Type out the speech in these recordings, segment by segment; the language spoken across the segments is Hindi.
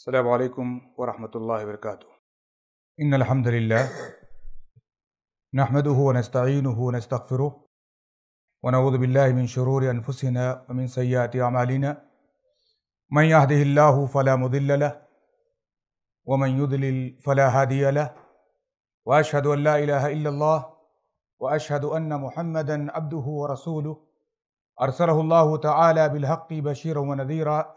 السلام عليكم ورحمة الله وبركاته إن الحمد لله نحمده ونستعينه ونستغفره ونعوذ بالله من شرور أنفسنا ومن سيئات أعمالنا من يهده الله فلا مضل له ومن يضلل فلا هادي له وأشهد أن لا إله إلا الله وأشهد أن محمدا عبده ورسوله أرسله الله تعالى بالحق بشيرا ونذيرا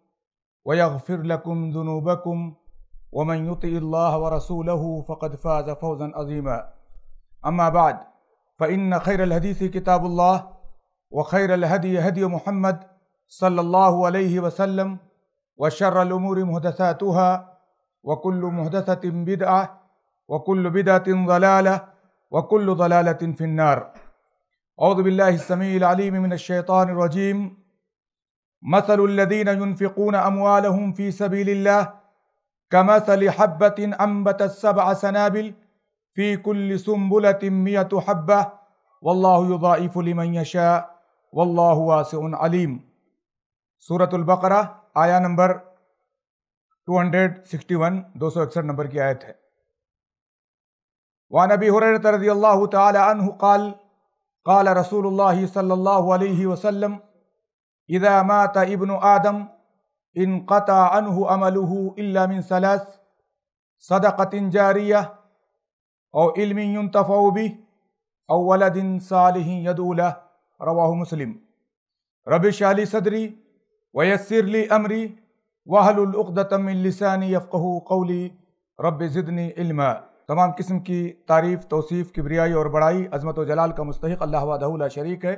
ويغفر لكم ذنوبكم ومن يطع الله ورسوله فقد فاز فوزا عظيما اما بعد فان خير الحديث كتاب الله وخير الهدي هدي محمد صلى الله عليه وسلم وشر الامور محدثاتها وكل محدثه بدعه وكل بدعه ضلاله وكل ضلاله في النار اعوذ بالله السميع العليم من الشيطان الرجيم مثل الذين ينفقون اموالهم في سبيل الله كمثل حبه انبتت سبع سنابل في كل سنبله مئه حبه والله يضاعف لمن يشاء والله واسع عليم سورة البقرة آية نمبر 261 261 نمبر کی آیت ہے وعن أبي هريرة رضي الله تعالى عنه قال قال رسول الله صلى الله عليه وسلم इदा मात इबन आदम इन कता अनहु अमलहू इलामिन सलास सदक़तिन जारिया और इल्मिन तफ़ौबी और वलदिन सालही यदूला रवा मुस्लिम रबिश अली सदरी वयसरली अमरी वाहलतमिलसानी यफ़ू कौली रब ज़िदनी इल्मा तमाम किस्म की तारीफ़ तोसीफ़ किबरियाई और बड़ाई अजमत व जलाल का मुस्तक अल्लाह वदहूला शरीक है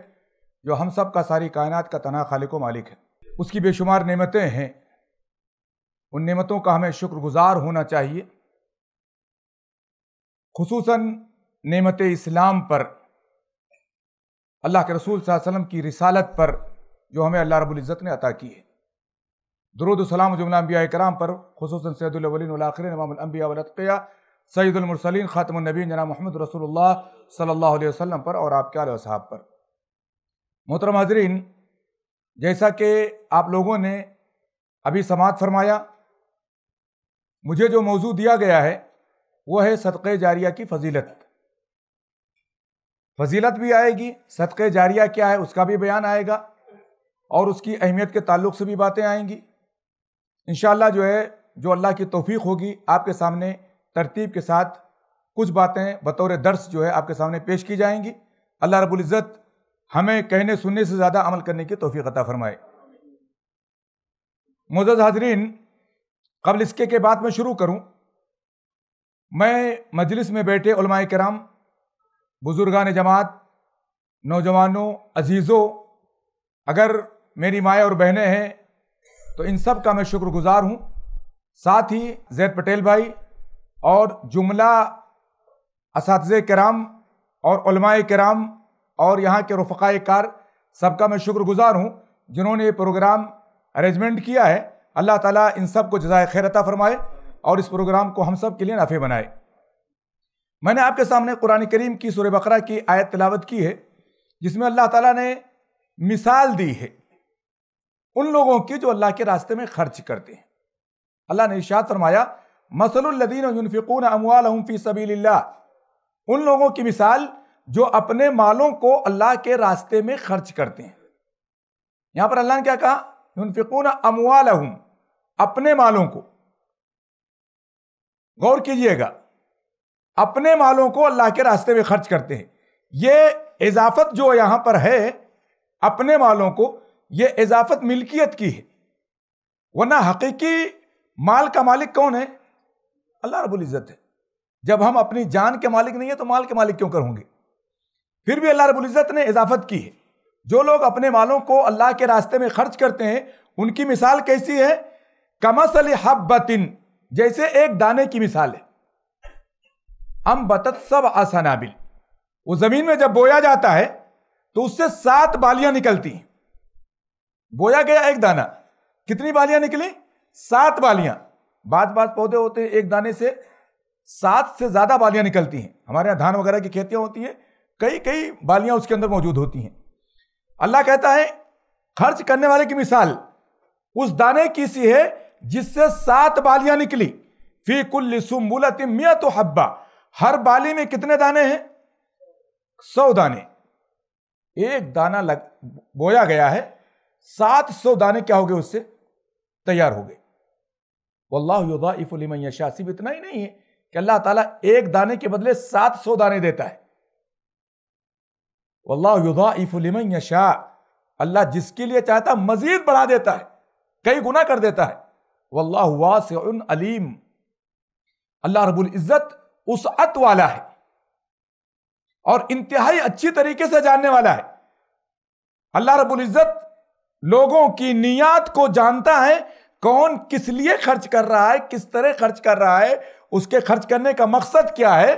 जो हम सब का सारी कायनात का तना खालिक मालिक है उसकी बेशुमार नेमतें हैं उन नेमतों का हमें शुक्रगुजार होना चाहिए खसूस नेमत इस्लाम पर अल्लाह के रसूल वसलम की रिसालत पर जो हमें अल्लाह रबुल्ज़त ने अता की है दरुद सलाम जुमला अम्बिया कराम पर खसूस सैदुलवलिनआखिर अम्बिया वलतया सैदुलमरसलिन ख़ातमनबी जना महमद रसूल सल्ला वसम पर और आपके आल साहब पर मोहतरम हाजरीन जैसा कि आप लोगों ने अभी समात फरमाया मुझे जो मौजू दिया गया है वो है सदक़ जारिया की फजीलत फजीलत भी आएगी सदक़ जारिया क्या है उसका भी बयान आएगा और उसकी अहमियत के ताल्लुक से भी बातें आएंगी इन जो है जो अल्लाह की तोफ़ी होगी आपके सामने तरतीब के साथ कुछ बातें बतौर दर्स जो है आपके सामने पेश की जाएंगी अल्लाह रबुल्ज़त हमें कहने सुनने से ज़्यादा अमल करने की तोहफी अता फरमाए मोजद हाजरीन कबल इसके के बाद मैं शुरू करूं मैं मजलिस में बैठे कराम बुज़ुर्गान जमात नौजवानों अजीज़ों अगर मेरी माएँ और बहनें हैं तो इन सब का मैं शुक्रगुजार हूं साथ ही जैद पटेल भाई और जुमला इस कराम और कराम और यहाँ के रफ़ाए कार सबका मैं शुक्रगुजार हूँ जिन्होंने ये प्रोग्राम अरेंजमेंट किया है अल्लाह ताला इन सब को जजाय खैरता फरमाए और इस प्रोग्राम को हम सब के लिए नफ़े बनाए मैंने आपके सामने कुरान करीम की सुर बकरा की आयत तलावत की है जिसमें अल्लाह ताला ने मिसाल दी है उन लोगों की जो अल्लाह के रास्ते में खर्च करते हैं अल्लाह ने इशात फरमाया मसलुल्लदीन युनफिकून अमवालहम फ़ी सबीलिल्लाह उन लोगों की मिसाल जो अपने मालों को अल्लाह के रास्ते में खर्च करते हैं यहां पर अल्लाह ने क्या कहा यूनफिकून अमवाल अपने मालों को गौर कीजिएगा अपने मालों को अल्लाह के रास्ते में खर्च करते हैं ये इजाफत जो यहां पर है अपने मालों को ये इजाफत मिल्कियत की है वरना हकीकी माल का मालिक कौन है अल्लाह रबुल इज़्ज़त है जब हम अपनी जान के मालिक नहीं है तो माल के मालिक क्यों कर होंगे फिर भी अल्लाह रबुल्ज़त ने इजाफत की है जो लोग अपने मालों को अल्लाह के रास्ते में खर्च करते हैं उनकी मिसाल कैसी है कमसल हब्बतिन जैसे एक दाने की मिसाल है हम बतत सब आसानाबिल वो ज़मीन में जब बोया जाता है तो उससे सात बालियां निकलती हैं बोया गया एक दाना कितनी बालियां निकली सात बालियां बात बात पौधे होते हैं एक दाने से सात से ज़्यादा बालियां निकलती हैं हमारे यहाँ धान वगैरह की खेतियां होती हैं कई कई बालियां उसके अंदर मौजूद होती हैं अल्लाह कहता है खर्च करने वाले की मिसाल उस दाने की सी है जिससे सात बालियां निकली फी कुल तो हब्बा हर बाली में कितने दाने हैं सौ दाने एक दाना लग बोया गया है सात सौ दाने क्या हो गए उससे तैयार हो गए वल्लाफुलमैया इतना ही नहीं है कि अल्लाह ताला एक दाने के बदले सात सौ दाने देता है वल्लाफ़ुलमन यशा अल्लाह जिसके लिए चाहता मजीद बढ़ा देता है कई गुना कर देता है वल्लाह अलीम अल्लाह रबुल इज़्ज़त उस अत वाला है और इंतहाई अच्छी तरीके से जानने वाला है अल्लाह रबुल इज़्ज़त लोगों की नियात को जानता है कौन किस लिए खर्च कर रहा है किस तरह खर्च कर रहा है उसके खर्च करने का मकसद क्या है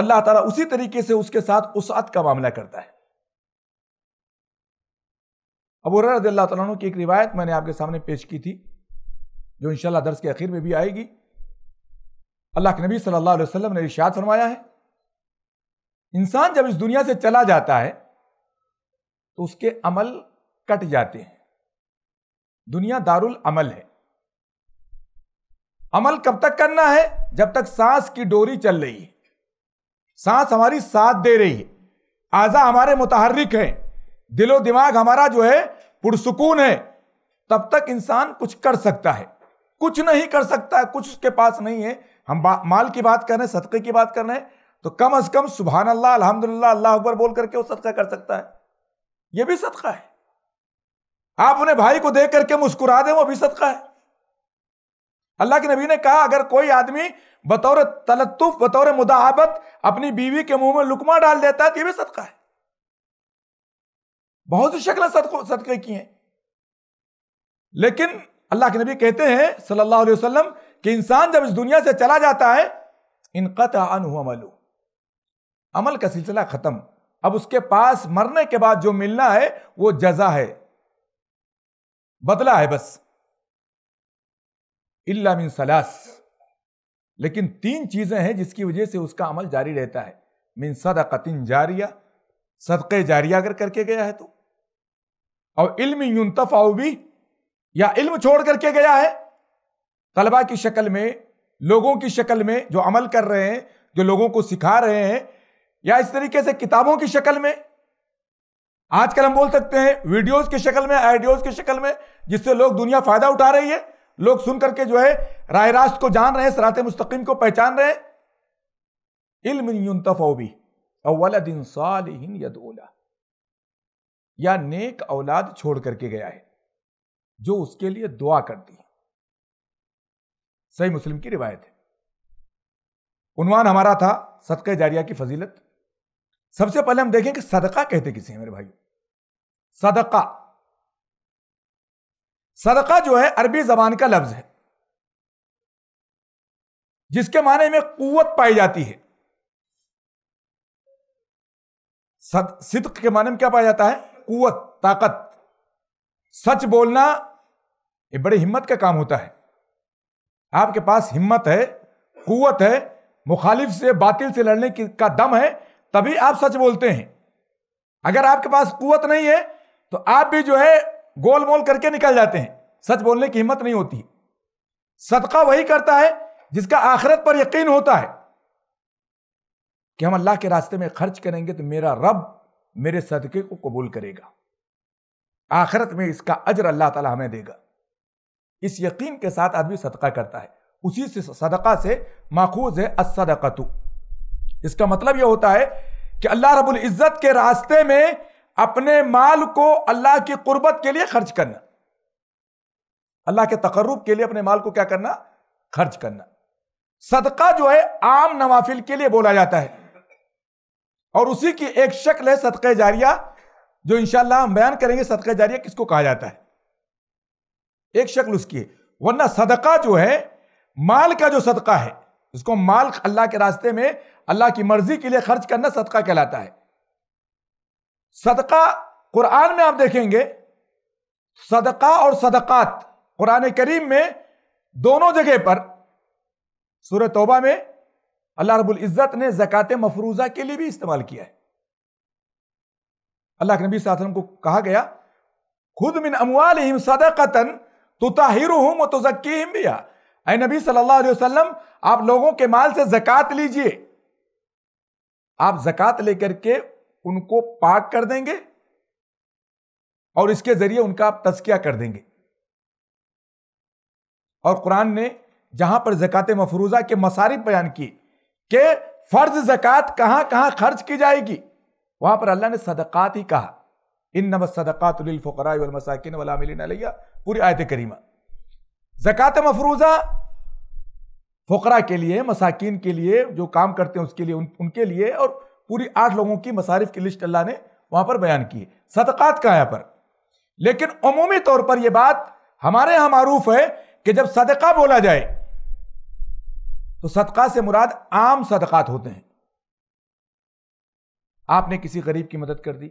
अल्लाह ताला उसी तरीके से उसके साथ उसात का मामला करता है अब रदी अल्लाह की एक रिवायत मैंने आपके सामने पेश की थी जो इंशाल्लाह दर्श के आखिर में भी आएगी अल्लाह के नबी सल्लल्लाहु अलैहि वसल्लम ने इशाद फरमाया है इंसान जब इस दुनिया से चला जाता है तो उसके अमल कट जाते हैं दुनिया दारुल अमल है अमल कब तक करना है जब तक सांस की डोरी चल रही है सांस हमारी साथ दे रही है आजा हमारे मुतहरिक है दिलो दिमाग हमारा जो है पुरसकून है तब तक इंसान कुछ कर सकता है कुछ नहीं कर सकता है कुछ उसके पास नहीं है हम माल की बात कर रहे हैं सदक़े की बात कर रहे हैं तो कम अज कम सुबहान अल्लाह अलहमदुल्ला अल्लाह अकबर बोल करके वो सदका कर सकता है ये भी सदका है आप उन्हें भाई को देख करके मुस्कुरा दें वो भी सदका है अल्लाह के नबी ने कहा अगर कोई आदमी बतौर तलतुफ बतौर मुदाहबत अपनी बीवी के मुंह में लुकमा डाल देता है तो यह भी सदका है बहुत सी शक्लें सदके की हैं लेकिन अल्लाह के नबी कहते हैं सल्लल्लाहु अलैहि वसल्लम कि इंसान जब इस दुनिया से चला जाता है इनकत अनहमलू अमल का सिलसिला खत्म अब उसके पास मरने के बाद जो मिलना है वो जजा है बदला है बस इल्ला मिन सलास लेकिन तीन चीज़ें हैं जिसकी वजह से उसका अमल जारी रहता है मिन सदकतिन जारिया सदक़े जारिया अगर करके गया है तो और इल्म यूनतफ़ाउ भी या इल्म छोड़ करके गया है तलबा की शक्ल में लोगों की शक्ल में जो अमल कर रहे हैं जो लोगों को सिखा रहे हैं या इस तरीके से किताबों की शक्ल में आजकल हम बोल सकते हैं वीडियोस की शक्ल में आइडियोज की शक्ल में जिससे लोग दुनिया फायदा उठा रही है लोग सुनकर के जो है राय रास्त को जान रहे हैं सरात मुस्तकीम को पहचान रहे हैं दिन यदोला या नेक औलाद छोड़ करके गया है जो उसके लिए दुआ करती है सही मुस्लिम की रिवायत है उनवान हमारा था सदक जारिया की फजीलत सबसे पहले हम देखें कि सदका कहते किसे हैं मेरे भाई सदका सदका जो है अरबी जबान का लफ्ज है जिसके माने में कुत पाई जाती है सिद्क के माने में क्या पाया जाता है कुवत ताकत सच बोलना ये बड़ी हिम्मत का काम होता है आपके पास हिम्मत है कुवत है मुखालिफ से बातिल से लड़ने की का दम है तभी आप सच बोलते हैं अगर आपके पास कुवत नहीं है तो आप भी जो है गोल मोल करके निकल जाते हैं सच बोलने की हिम्मत नहीं होती सदका वही करता है जिसका आखिरत पर यकीन होता है कि हम अल्लाह के रास्ते में खर्च करेंगे तो मेरा रब मेरे सदके को कबूल करेगा आखिरत में इसका अजर अल्लाह ताला हमें देगा इस यकीन के साथ आदमी सदका करता है उसी से सदका से माखूज है असदकतु इसका मतलब यह होता है कि अल्लाह रबुल इज़्ज़त के रास्ते में अपने माल को अल्लाह की कुर्बत के लिए खर्च करना अल्लाह के तकर्रब के लिए अपने माल को क्या करना खर्च करना सदका जो है आम नवाफिल के लिए बोला जाता है और उसी की एक शक्ल है सदक जारिया जो इंशाला हम बयान करेंगे सदक जारिया किसको कहा जाता है एक शक्ल उसकी है वरना सदका जो है माल का जो सदका है इसको माल अल्लाह के रास्ते में अल्लाह की मर्जी के लिए खर्च करना सदका कहलाता है सदका कुरान में आप देखेंगे सदका और सदकात कुरान करीम में दोनों जगह पर सूर्य तोबा में अल्लाह रबुल इज़्ज़त ने जक़ात मफरूज़ा के लिए भी इस्तेमाल किया है अल्लाह के नबी साम को कहा गया खुद मिन अमवाल सदकतन तुताहिर हूँ तोज़क्की बिया अय नबी सल्लल्लाहु अलैहि वसल्लम आप लोगों के माल से जक़ात लीजिए आप जक़ात लेकर के उनको पाक कर देंगे और इसके जरिए उनका आप तस्किया कर देंगे और कुरान ने जहां पर जक़ात मफरूजा के मसारिफ बयान किए कि फर्ज जक़ात कहां कहां खर्च की जाएगी वहां पर अल्लाह ने सदक़ात ही कहा इन नम सदक़ातफ़रामसाकिन पूरी आयत करीमा जक़ात मफरूजा फकर के लिए मसाकिन के लिए जो काम करते हैं उसके लिए उन, उनके लिए और पूरी आठ लोगों की मसारिफ की लिस्ट अल्लाह ने वहां पर बयान की सदक़ात का यहां पर लेकिन अमूमी तौर पर यह बात हमारे यहां मारूफ है कि जब सदका बोला जाए तो सदका से मुराद आम सदकात होते हैं आपने किसी गरीब की मदद कर दी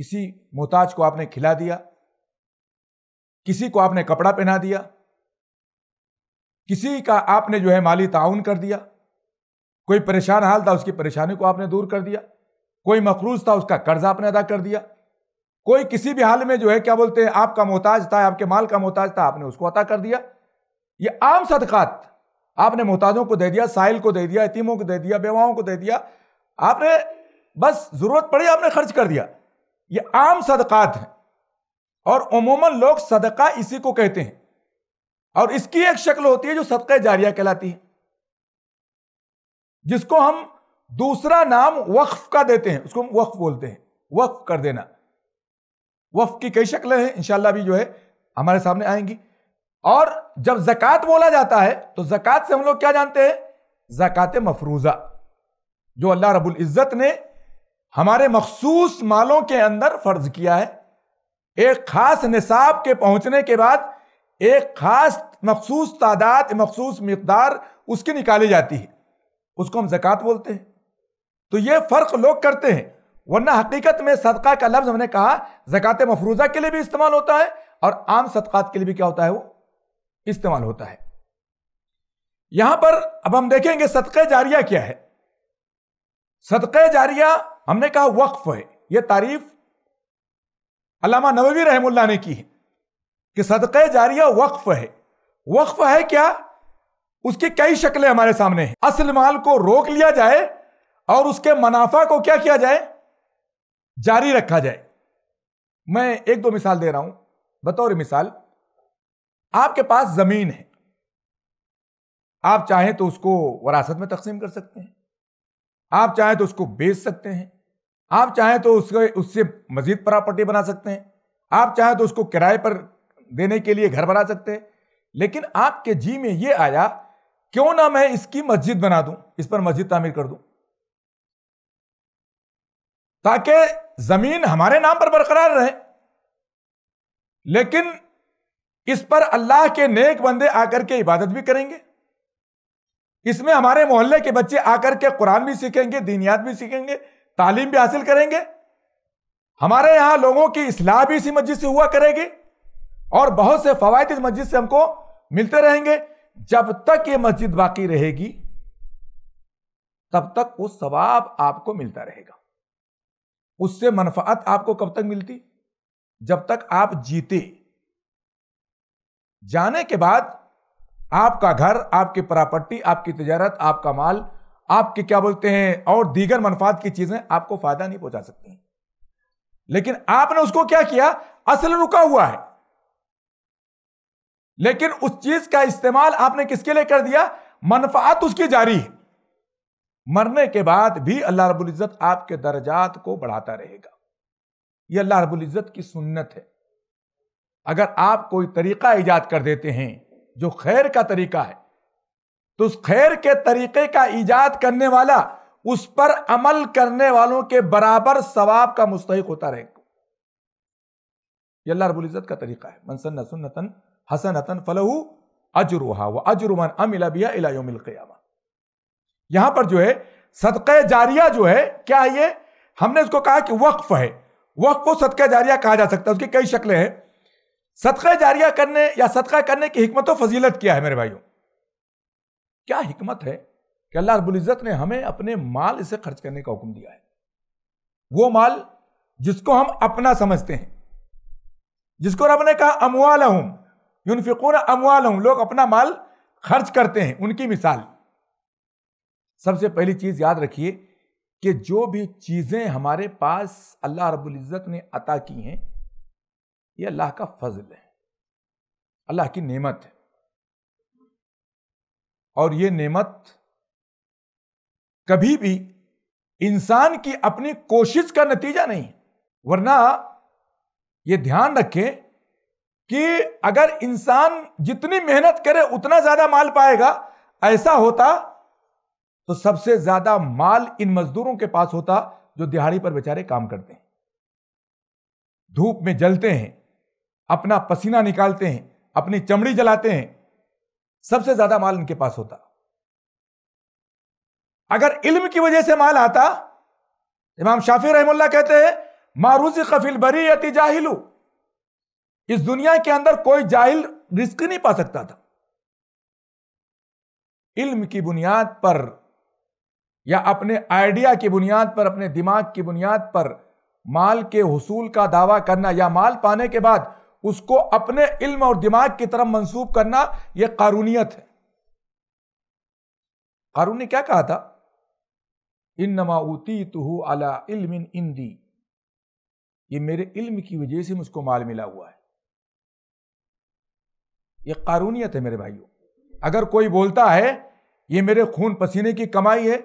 किसी मोहताज को आपने खिला दिया किसी को आपने कपड़ा पहना दिया किसी का आपने जो है माली ताउन कर दिया कोई परेशान हाल था उसकी परेशानी को आपने दूर कर दिया कोई मखरूज था उसका कर्ज आपने अदा कर दिया कोई किसी भी हाल में जो है क्या बोलते हैं आपका मोहताज था आपके माल का मोहताज था आपने उसको अता कर दिया ये आम सदकात आपने मोहताजों को दे दिया साहिल को दे दिया यतीमों को दे दिया बेवाओं को दे दिया आपने बस जरूरत पड़ी आपने खर्च कर दिया ये आम सदकात हैं और अमूमन लोग सदका इसी को कहते हैं और इसकी एक शक्ल होती है जो सदक़ा जारिया कहलाती है जिसको हम दूसरा नाम वक्फ का देते हैं उसको हम वक्फ बोलते हैं वक्फ कर देना वक्फ की कई शक्लें हैं इंशाल्लाह भी जो है हमारे सामने आएंगी और जब जक़ात बोला जाता है तो जक़ात से हम लोग क्या जानते हैं जक़ात मफरूज़ा जो अल्लाह रबुल इज़्ज़त ने हमारे मखसूस मालों के अंदर फ़र्ज किया है एक ख़ास निसाब के पहुँचने के बाद एक ख़ास मखसूस तादाद मखसूस मकदार उसकी निकाली जाती है उसको हम जक़ात बोलते हैं तो ये फ़र्क लोग करते हैं वरना हकीकत में सदका का लफ्ज़ हमने कहा जक़ात मफरूज़ा के लिए भी इस्तेमाल होता है और आम सदक़ात के लिए भी क्या होता है वो इस्तेमाल होता है यहां पर अब हम देखेंगे सदक़ जारिया क्या है सदक़ जारिया हमने कहा वक्फ है यह तारीफ अलामा नबी रहमुल्ला ने की है कि सदक़ जारिया वक्फ है वक्फ है क्या उसकी कई शक्लें हमारे सामने हैं असल माल को रोक लिया जाए और उसके मुनाफा को क्या किया जाए जारी रखा जाए मैं एक दो मिसाल दे रहा हूं बतौर मिसाल आपके पास जमीन है आप चाहें तो उसको वरासत में तकसीम कर सकते हैं आप चाहें तो उसको बेच सकते हैं आप चाहें तो उसके उससे मजीद प्रॉपर्टी बना सकते हैं आप चाहें तो उसको किराए पर देने के लिए घर बना सकते हैं लेकिन आपके जी में यह आया क्यों ना मैं इसकी मस्जिद बना दूं इस पर मस्जिद तामीर कर दूं ताकि जमीन हमारे नाम पर बरकरार रहे लेकिन इस पर अल्लाह के नेक बंदे आकर के इबादत भी करेंगे इसमें हमारे मोहल्ले के बच्चे आकर के कुरान भी सीखेंगे दीनियात भी सीखेंगे तालीम भी हासिल करेंगे हमारे यहां लोगों की इसलाह भी इसी मस्जिद से हुआ करेगी और बहुत से फवायद इस मस्जिद से हमको मिलते रहेंगे जब तक ये मस्जिद बाकी रहेगी तब तक वो सवाब आपको मिलता रहेगा उससे मनफात आपको कब तक मिलती जब तक आप जीते जाने के बाद आपका घर आपकी प्रॉपर्टी आपकी तजारत आपका माल आपके क्या बोलते हैं और दीगर मनफात की चीजें आपको फायदा नहीं पहुंचा सकती लेकिन आपने उसको क्या किया असल रुका हुआ है लेकिन उस चीज का इस्तेमाल आपने किसके लिए कर दिया मनफात उसकी जारी है मरने के बाद भी अल्लाह रबुल इज़्ज़त आपके दर्जात को बढ़ाता रहेगा यह अल्लाह रबुल इज़्ज़त की सुन्नत है अगर आप कोई तरीका ईजाद कर देते हैं जो खैर का तरीका है तो उस खैर के तरीके का ईजाद करने वाला उस पर अमल करने वालों के बराबर सवाब का मुस्तक होता रहेगा यह अल्लाह रबुल इज़्ज़त का तरीका है मनसन्ना सुन्नतन हसनतन फलहु अजरुहा व अजरुमन अमिला बिया इलायोमिल क्यामा यहां पर जो है सदक़ जारिया जो है क्या है ये हमने उसको कहा कि वक्फ है वक्फ को सदक़ जारिया कहा जा सकता है उसकी कई शक्लें हैं सदक़ जारिया करने या सदका करने की हमत व फजीलत क्या है मेरे भाइयों क्या हमत है कि अल्लाह इज़्ज़त ने हमें अपने माल इसे खर्च करने का हुक्म दिया है वो माल जिसको हम अपना समझते हैं जिसको रब ने कहा अमवाल यूनफिकून अमवाल लोग अपना माल खर्च करते हैं उनकी मिसाल सबसे पहली चीज़ याद रखिए कि जो भी चीज़ें हमारे पास अल्लाह रबुल्ज़त ने अता की हैं ये अल्लाह का फजल है अल्लाह की नेमत है और ये नेमत कभी भी इंसान की अपनी कोशिश का नतीजा नहीं वरना ये ध्यान रखें कि अगर इंसान जितनी मेहनत करे उतना ज्यादा माल पाएगा ऐसा होता तो सबसे ज्यादा माल इन मजदूरों के पास होता जो दिहाड़ी पर बेचारे काम करते हैं धूप में जलते हैं अपना पसीना निकालते हैं अपनी चमड़ी जलाते हैं सबसे ज्यादा माल इनके पास होता अगर इल्म की वजह से माल आता इमाम शाफी रहमुल्ला कहते हैं मारूजी कफिल बरी जाहिलू इस दुनिया के अंदर कोई जाहिल रिस्क नहीं पा सकता था इल्म की बुनियाद पर या अपने आइडिया की बुनियाद पर अपने दिमाग की बुनियाद पर माल के हसूल का दावा करना या माल पाने के बाद उसको अपने इल्म और दिमाग की तरफ मंसूब करना यह कानूनीत है कानून ने क्या कहा था इन नमा उती तुहू अला इल्म इंदी ये मेरे इल्म की वजह से मुझको माल मिला हुआ है ये कानूनीत है मेरे भाइयों अगर कोई बोलता है ये मेरे खून पसीने की कमाई है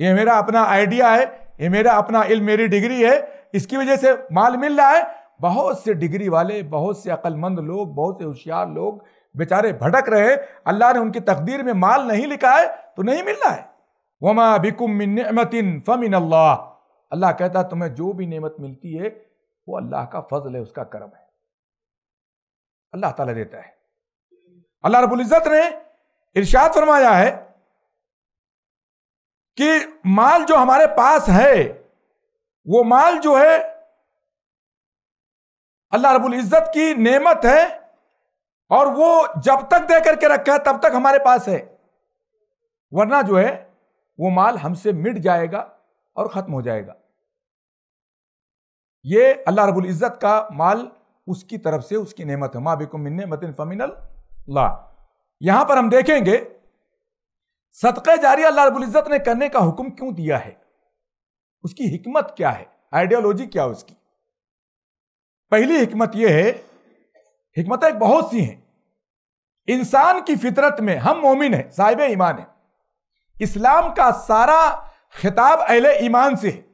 ये मेरा अपना आइडिया है ये मेरा अपना इल मेरी डिग्री है इसकी वजह से माल मिल रहा है बहुत से डिग्री वाले बहुत से अक्लमंद लोग बहुत से होशियार लोग बेचारे भटक रहे अल्लाह ने उनकी तकदीर में माल नहीं लिखा है तो नहीं मिल रहा है वमा बिकुम मिन फमिन अल्लाह अल्लाह कहता है तुम्हें जो भी नेमत मिलती है वो अल्लाह का फजल है उसका करम है अल्लाह ताला देता है अल्लाह रबुल्ज़त ने इर्शाद फरमाया है कि माल जो हमारे पास है वो माल जो है अल्लाह रबुल्ज़त की नेमत है और वो जब तक दे करके रखा है तब तक हमारे पास है वरना जो है वो माल हमसे मिट जाएगा और ख़त्म हो जाएगा ये अल्लाह रबुल्ज़त का माल उसकी तरफ से उसकी नेमत है माँ बिकुम फमिनल ला यहां पर हम देखेंगे सदक़ जारी अल्लाह रबुल्ज़त ने करने का हुक्म क्यों दिया है उसकी हिकमत क्या है आइडियोलॉजी क्या उसकी पहली हिकमत यह है एक बहुत सी हैं इंसान की फितरत में हम मोमिन है साहिब ईमान है इस्लाम का सारा खिताब अहल ईमान से है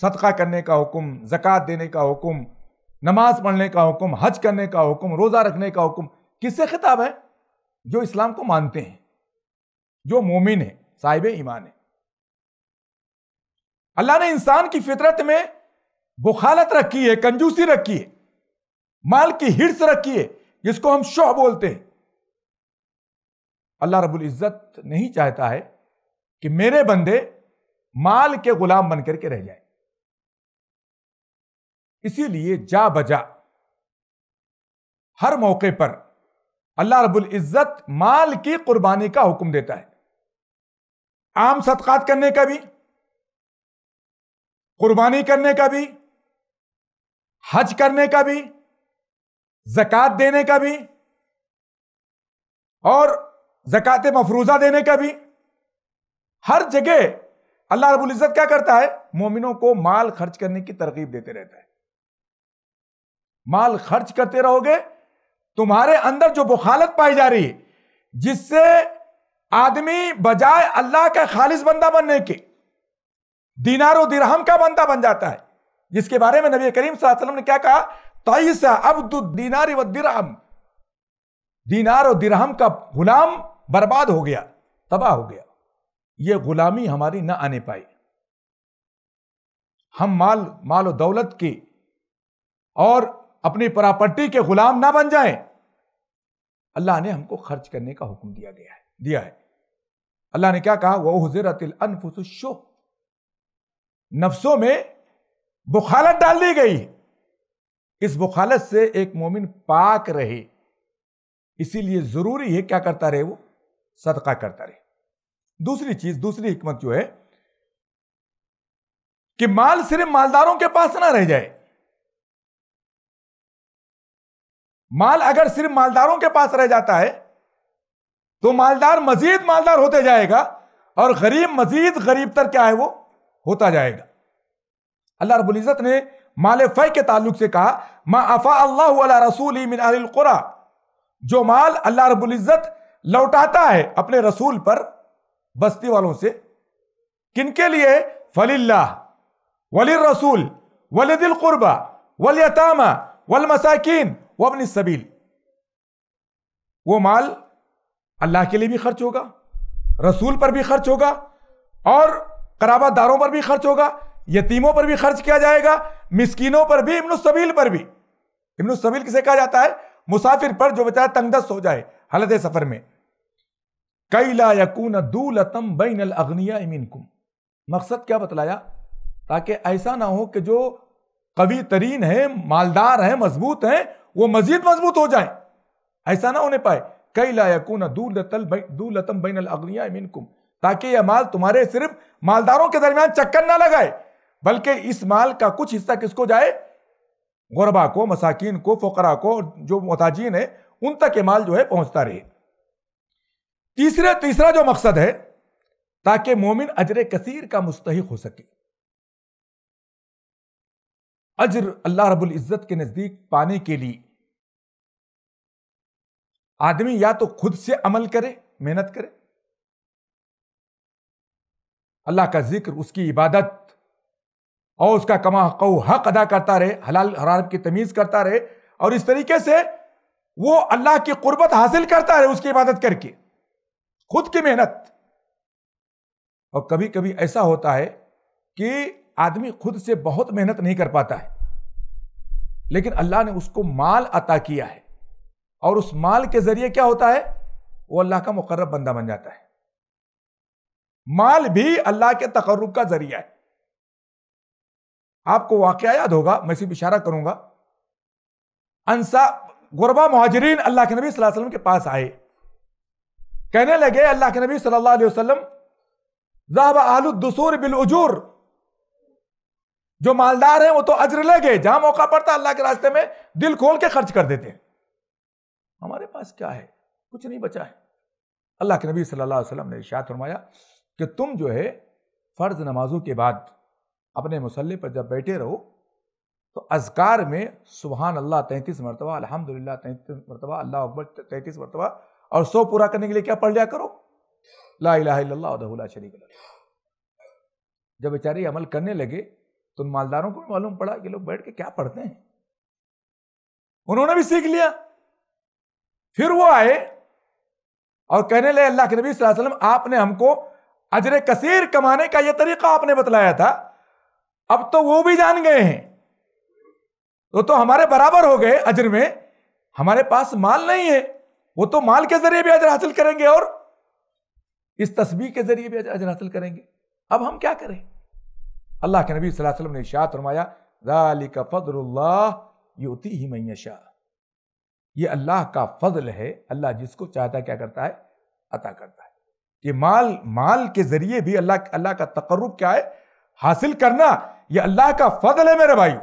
सदका करने का हुक्म जक़ात देने का हुक्म नमाज पढ़ने का हुक्म हज करने का हुक्म रोज़ा रखने का हुक्म किससे खिताब है जो इस्लाम को मानते हैं जो मोमिन है साहिब ईमान है अल्लाह ने इंसान की फितरत में बुखालत रखी है कंजूसी रखी है माल की हिर्स रखी है जिसको हम शोह बोलते हैं अल्लाह रबुल इज़्ज़त नहीं चाहता है कि मेरे बंदे माल के गुलाम बनकर के रह जाए इसीलिए जा बजा हर मौके पर अल्लाह रबुल इज़्ज़त माल की कुर्बानी का हुक्म देता है आम सदकात करने का भी कुर्बानी करने का भी हज करने का भी जक़ात देने का भी और जक़ात मफरूजा देने का भी हर जगह अल्लाह रबुल इज़्ज़त क्या करता है मोमिनों को माल खर्च करने की तरगीब देते रहता है माल खर्च करते रहोगे तुम्हारे अंदर जो बुखालत पाई जा रही है जिससे आदमी बजाय अल्लाह का खालिज बंदा बनने के दीनारो दिरहम का बंदा बन जाता है जिसके बारे में नबी करीम सलम ने क्या कहा तईसा अब दीनार व दिरहम दीनार और दिरहम का गुलाम बर्बाद हो गया तबाह हो गया यह गुलामी हमारी ना आने पाई हम माल माल और दौलत की और अपनी प्रॉपर्टी के गुलाम ना बन जाएं अल्लाह ने हमको खर्च करने का हुक्म दिया गया है दिया है अल्लाह ने क्या कहा वह हजरतिल अनफुसो नफ्सों में बुखालत डाल दी गई इस बुखालत से एक मोमिन पाक रहे इसीलिए जरूरी है क्या करता रहे वो सदका करता रहे दूसरी चीज दूसरी हिकमत जो है कि माल सिर्फ मालदारों के पास ना रह जाए माल अगर सिर्फ मालदारों के पास रह जाता है तो मालदार मजीद मालदार होते जाएगा और गरीब मजीद गरीब तर क्या है वो होता जाएगा अल्लाह रबुल्ज़त ने माल फै के ताल्लुक से कहा मा अफा अल्लाह रसूल मिनकुरा जो माल अल्लाह रबुल्ज़त लौटाता है अपने रसूल पर बस्ती वालों से किनके लिए फलिल्ला वली रसूल वली दिल कुर्बा वल यतामा अपने सबील वो माल अल्लाह के लिए भी खर्च होगा रसूल पर भी खर्च होगा और कराबादारों पर भी खर्च होगा यतीमों पर भी खर्च किया जाएगा मिसकीनों पर भी इब्न सबील पर भी इब्न सबील किसे कहा जाता है मुसाफिर पर जो बेचारा तंगदस हो जाए हालत सफर में कई ला यकून दूलतम बैन इमिन कुम मकसद क्या बतलाया ताकि ऐसा ना हो कि जो कवि तरीन है मालदार हैं मजबूत हैं वो मजीद मजबूत हो जाए ऐसा ना होने पाए कई लायकून दूलतम बैन अगनियाकुम ताकि यह माल तुम्हारे सिर्फ मालदारों के दरमियान चक्कर ना लगाए बल्कि इस माल का कुछ हिस्सा किसको जाए गौरबा को मसाकिन को फकरा को जो मोताजीन है उन तक ये माल जो है पहुंचता रहे तीसरे तीसरा जो मकसद है ताकि मोमिन अजर कसीर का मुस्तक हो सके अजर अल्लाह रबुल इज़्ज़त के नज़दीक पाने के लिए आदमी या तो खुद से अमल करे मेहनत करे अल्लाह का जिक्र उसकी इबादत और उसका कमा कौ हक अदा करता रहे हलाल हराम की तमीज़ करता रहे और इस तरीके से वो अल्लाह की कुर्बत हासिल करता रहे उसकी इबादत करके खुद की मेहनत और कभी कभी ऐसा होता है कि आदमी खुद से बहुत मेहनत नहीं कर पाता है लेकिन अल्लाह ने उसको माल अता किया है और उस माल के जरिए क्या होता है वो अल्लाह का मुकर्रब बंदा बन जाता है माल भी अल्लाह के तकर्रब का जरिया है आपको वाकया याद होगा मैं सिर्फ इशारा करूंगा अंसा गुरबा महाजरीन अल्लाह के नबी सल्लल्लाहु अलैहि वसल्लम के पास आए कहने लगे अल्लाह के नबी सल्लल्लाहु अलैहि वसल्लम जहाबा आलू दसूर बिल उजूर जो मालदार हैं वो तो अजर ले गए जहां मौका पड़ता अल्लाह के रास्ते में दिल खोल के खर्च कर देते हैं हमारे पास क्या है कुछ नहीं बचा है अल्लाह के नबी सल्लल्लाहु अलैहि वसल्लम ने इशात फरमाया कि तुम जो है फ़र्ज़ नमाजों के बाद अपने मसल्ले पर जब बैठे रहो तो अजकार में सुबहान अल्लाह तैंतीस मरतबा अलहमदिल्ला तैंतीस मरतबा अल्लाह अकबर तैंतीस मरतबा और सौ पूरा करने के लिए क्या पढ़ लिया करो ला शरीक जब बेचारे अमल करने लगे तो मालदारों को भी मालूम पड़ा कि लोग बैठ के क्या पढ़ते हैं उन्होंने भी सीख लिया फिर वो आए और कहने लगे अल्लाह के नबी सल्लल्लाहु अलैहि वसल्लम आपने हमको अजर कसीर कमाने का यह तरीका आपने बतलाया था अब तो वो भी जान गए हैं वो तो हमारे बराबर हो गए अजर में हमारे पास माल नहीं है वो तो माल के जरिए भी अजर हासिल करेंगे और इस तस्वीर के जरिए भी अजर हासिल करेंगे अब हम क्या करें अल्लाह के नबी वसल्लम ने फरमाया ज़ालिका युति ही मैशा ये अल्लाह का फजल है अल्लाह जिसको चाहता क्या करता है अता करता है कि माल माल के जरिए भी अल्लाह अल्लाह का तकर्रब क्या है हासिल करना ये अल्लाह का फजल है मेरे भाई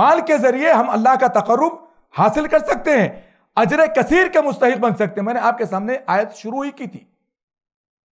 माल के जरिए हम अल्लाह का तकर्रब हासिल कर सकते हैं अजर कसीर के मुस्तक बन सकते हैं मैंने आपके सामने आयत शुरू ही की थी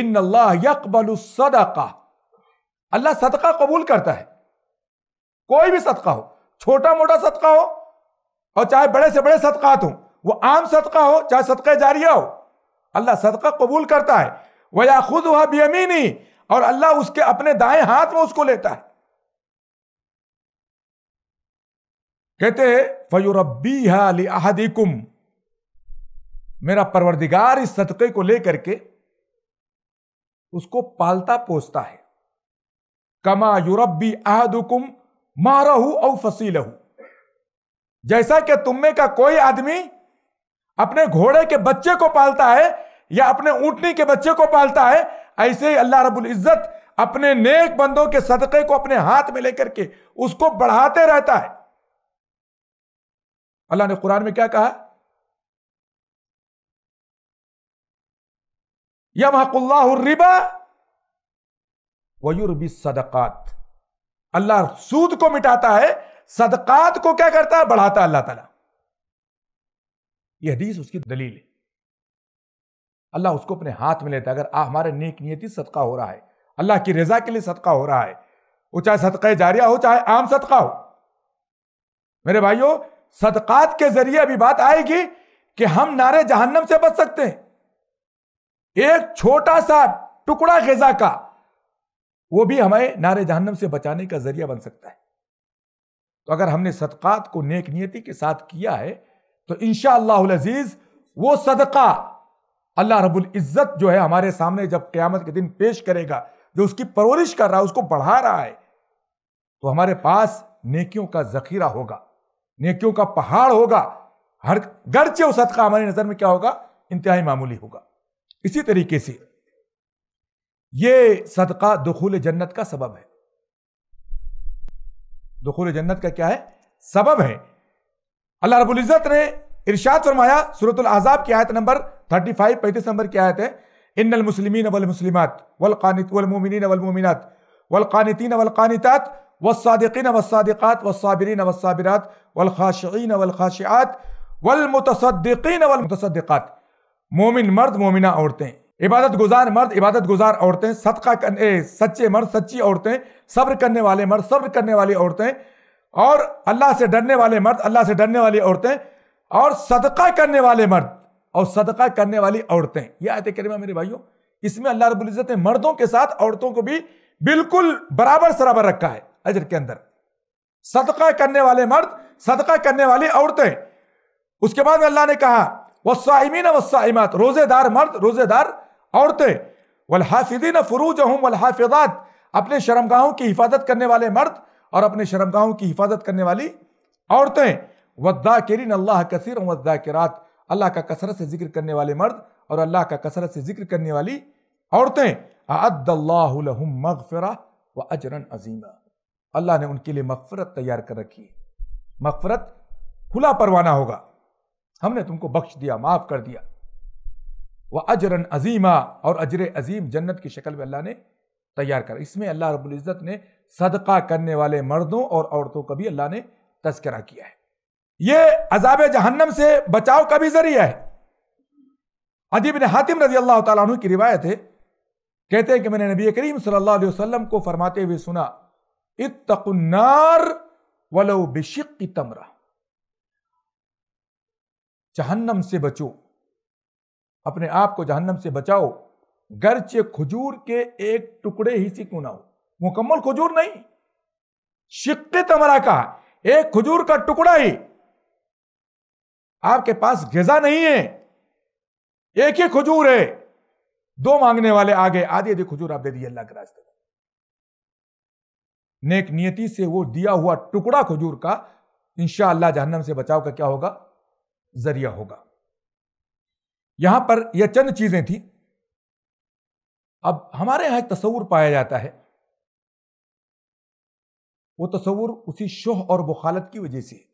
इन अल्लाह यकबल सदका अल्लाह सदका कबूल करता है कोई भी सदका हो छोटा मोटा सदका हो और चाहे बड़े से बड़े सदकात हो वो आम सदका हो चाहे सदका जारिया हो अल्लाह सदका कबूल करता है वह या खुद वह बेमीनी और अल्लाह उसके अपने दाएं हाथ में उसको लेता है कहते फयुरबी हली कुम मेरा परवरदिगार इस सदक़े को लेकर के उसको पालता पोसता है कमा यूरबी अहदुकुम मारहू और फसीलहू जैसा कि तुम में का कोई आदमी अपने घोड़े के बच्चे को पालता है या अपने ऊंटनी के बच्चे को पालता है ऐसे ही अल्लाह रबुल इज़्ज़त अपने नेक बंदों के सदक़े को अपने हाथ में लेकर के उसको बढ़ाते रहता है अल्लाह ने कुरान में क्या कहा यमहकुल्लाबा वयुर्बी सदकात अल्लाह सूद को मिटाता है सदकात को क्या करता है बढ़ाता है अल्लाह ताला यह हदीस उसकी दलील है अल्लाह उसको अपने हाथ में लेता है अगर आ, हमारे नेक नियति सदका हो रहा है अल्लाह की रजा के लिए सदका हो रहा है वो चाहे सदका जारिया हो चाहे आम सदका हो मेरे भाइयों सदकात के जरिए अभी बात आएगी कि हम नारे जहन्नम से बच सकते हैं एक छोटा सा टुकड़ा गजा का वो भी हमें नारे जहनम से बचाने का जरिया बन सकता है तो अगर हमने सदक़ात को नेक नियति के साथ किया है तो इन अजीज वो सदका अल्लाह रबुल इज़्ज़त जो है हमारे सामने जब क्यामत के दिन पेश करेगा जो उसकी परवरिश कर रहा है उसको बढ़ा रहा है तो हमारे पास नेकियों का जखीरा होगा नेकियों का पहाड़ होगा हर गर्चे वो सदका हमारी नज़र में क्या होगा इंतहाई मामूली होगा इसी तरीके से ये सदका दखुल जन्नत का सबब है दखुल जन्नत का क्या है सबब है अल्लाह रबुल इज़्ज़त ने इरशाद फरमाया सूरतुल आज़ाब की आयत नंबर 35 पैंतीस नंबर की आयत है इन मुसलिमीन वल मुसलिमात वल कानित वल मोमिन वल मोमिनत वल कानितीन वल कानितात वसादिकीन वसादिकात वसाबिरीन वसाबिरात वल खाशीन वल खाशियात वल मुतसद्दीन वल मुतसद्दिकात मोमिन मर्द मोमिना औरतें इबादत गुजार मर्द इबादत गुजार औरतें सदका करने सच्चे मर्द सच्ची औरतें सब्र करने वाले मर्द सब्र करने वाली औरतें और अल्लाह से डरने वाले मर्द अल्लाह से डरने वाली औरतें और सदका करने वाले मर्द और सदका करने वाली औरतें यह आयत करीमा मेरे भाइयों इसमें अल्लाह रबुल्ज़त ने मर्दों के साथ औरतों को भी बिल्कुल बराबर सराबर रखा है अजर के अंदर सदका करने वाले मर्द सदका करने वाली औरतें उसके बाद में अल्लाह ने कहा वसाइमिन वसाइमत रोजेदार मर्द रोजेदार औरतें वलहाफिदीन फरूज हम वलहाफिदात अपने शर्मगाहों की हिफाजत करने वाले मर्द और अपने शर्मगाहों की हिफाजत करने वाली औरतें वद्दा करीन अल्लाह कसर वद्दाकिरात अल्लाह का कसरत से जिक्र करने वाले मर्द और अल्लाह का कसरत से जिक्र करने वाली औरतें अद्दल्लाहुम मगफरा व अजरन अजीमा अल्लाह ने उनके लिए मगफरत तैयार कर रखी है मगफरत खुला परवाना होगा हमने तुमको बख्श दिया माफ कर दिया वह अजरन अजीमा और अजर अजीम जन्नत की शक्ल में अल्लाह ने तैयार कर इसमें अल्लाह रबुल्ज़त ने सदका करने वाले मर्दों और औरतों का भी अल्लाह ने तस्करा किया है ये अजाब जहन्नम से बचाव का भी जरिया है अदीब ने हातिम रजी अल्लाह तु की रिवायत है कहते हैं कि मैंने नबी करीम सल्लल्लाहु अलैहि वसल्लम को फरमाते हुए सुना इतकुन्नार वलो बिशिक तमरा जहन्नम से बचो अपने आप को जहन्नम से बचाओ गर्चे खजूर के एक टुकड़े ही से क्यों ना हो मुकम्मल खजूर नहीं शिक्के तमरा का एक खजूर का टुकड़ा ही आपके पास गजा नहीं है एक ही खजूर है दो मांगने वाले आगे आधे आधे खजूर आप दे दिए अल्लाह के रास्ते में नेक नियति से वो दिया हुआ टुकड़ा खजूर का इंशाला जहन्नम से बचाव का क्या होगा जरिया होगा यहां पर यह चंद चीजें थी अब हमारे यहां एक तस्वूर पाया जाता है वो तस्वूर उसी शोह और बुखालत की वजह से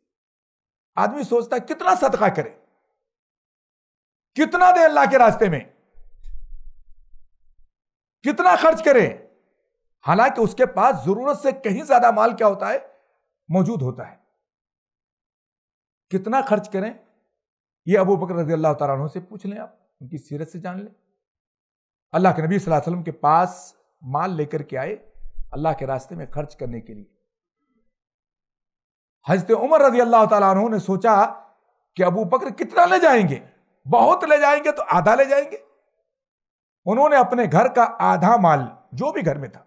आदमी सोचता है कितना सदका करे कितना दे अल्लाह के रास्ते में कितना खर्च करे हालांकि उसके पास जरूरत से कहीं ज्यादा माल क्या होता है मौजूद होता है कितना खर्च करें ये अबू बकर रजी अल्लाह तु से पूछ लें आप उनकी सीरत से जान लें अल्लाह के नबी वसल्लम के पास माल लेकर के आए अल्लाह के रास्ते में खर्च करने के लिए हजरत उमर रजी अल्लाह तु ने सोचा कि अबू बकर कितना ले जाएंगे बहुत ले जाएंगे तो आधा ले जाएंगे उन्होंने अपने घर का आधा माल जो भी घर में था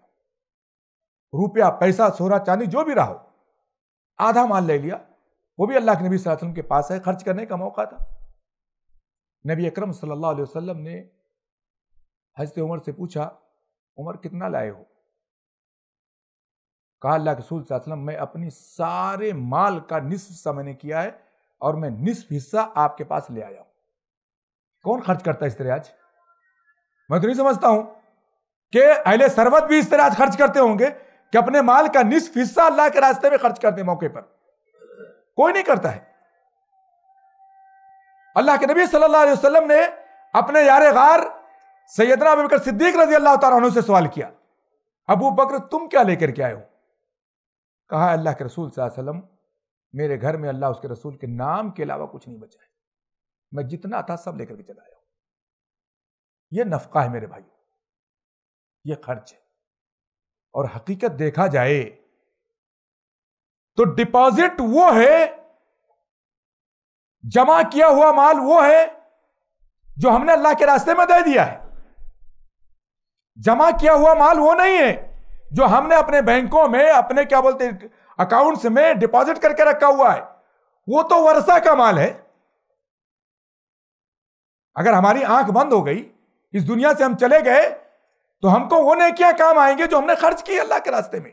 रुपया पैसा सोना चांदी जो भी रहा हो आधा माल ले लिया वो भी अल्लाह के नबी वसल्लम के पास है खर्च करने का मौका था नबी अकरम सल्लल्लाहु अलैहि वसल्लम ने हजरत उमर से पूछा उमर कितना लाए हो कहा अल्लाह के रसूल वसल्लम मैं अपनी सारे माल का निसफ हिस्सा मैंने किया है और मैं निसफ हिस्सा आपके पास ले आया हूं कौन खर्च करता है इस तरह आज मैं तो नहीं समझता हूं कि अहले सरबत भी इस तरह आज खर्च करते होंगे कि अपने माल का निसफ हिस्सा अल्लाह के रास्ते में खर्च करते मौके पर कोई नहीं करता है अल्लाह के नबी सल्लल्लाहु अलैहि वसल्लम ने अपने यार गार सैदना अबूबकर सिद्दीक रजी अल्लाह तु से सवाल किया अबू बकर तुम क्या लेकर के आए हो कहा अल्लाह के रसूल सल्लम मेरे घर में अल्लाह उसके रसूल के नाम के अलावा कुछ नहीं बचा है मैं जितना था सब लेकर के चला आया हूं यह नफका है मेरे भाई ये खर्च है और हकीकत देखा जाए तो डिपॉजिट वो है जमा किया हुआ माल वो है जो हमने अल्लाह के रास्ते में दे दिया है जमा किया हुआ माल वो नहीं है जो हमने अपने बैंकों में अपने क्या बोलते अकाउंट्स में डिपॉजिट करके रखा हुआ है वो तो वर्षा का माल है अगर हमारी आंख बंद हो गई इस दुनिया से हम चले गए तो हमको वो क्या काम आएंगे जो हमने खर्च किया अल्लाह के रास्ते में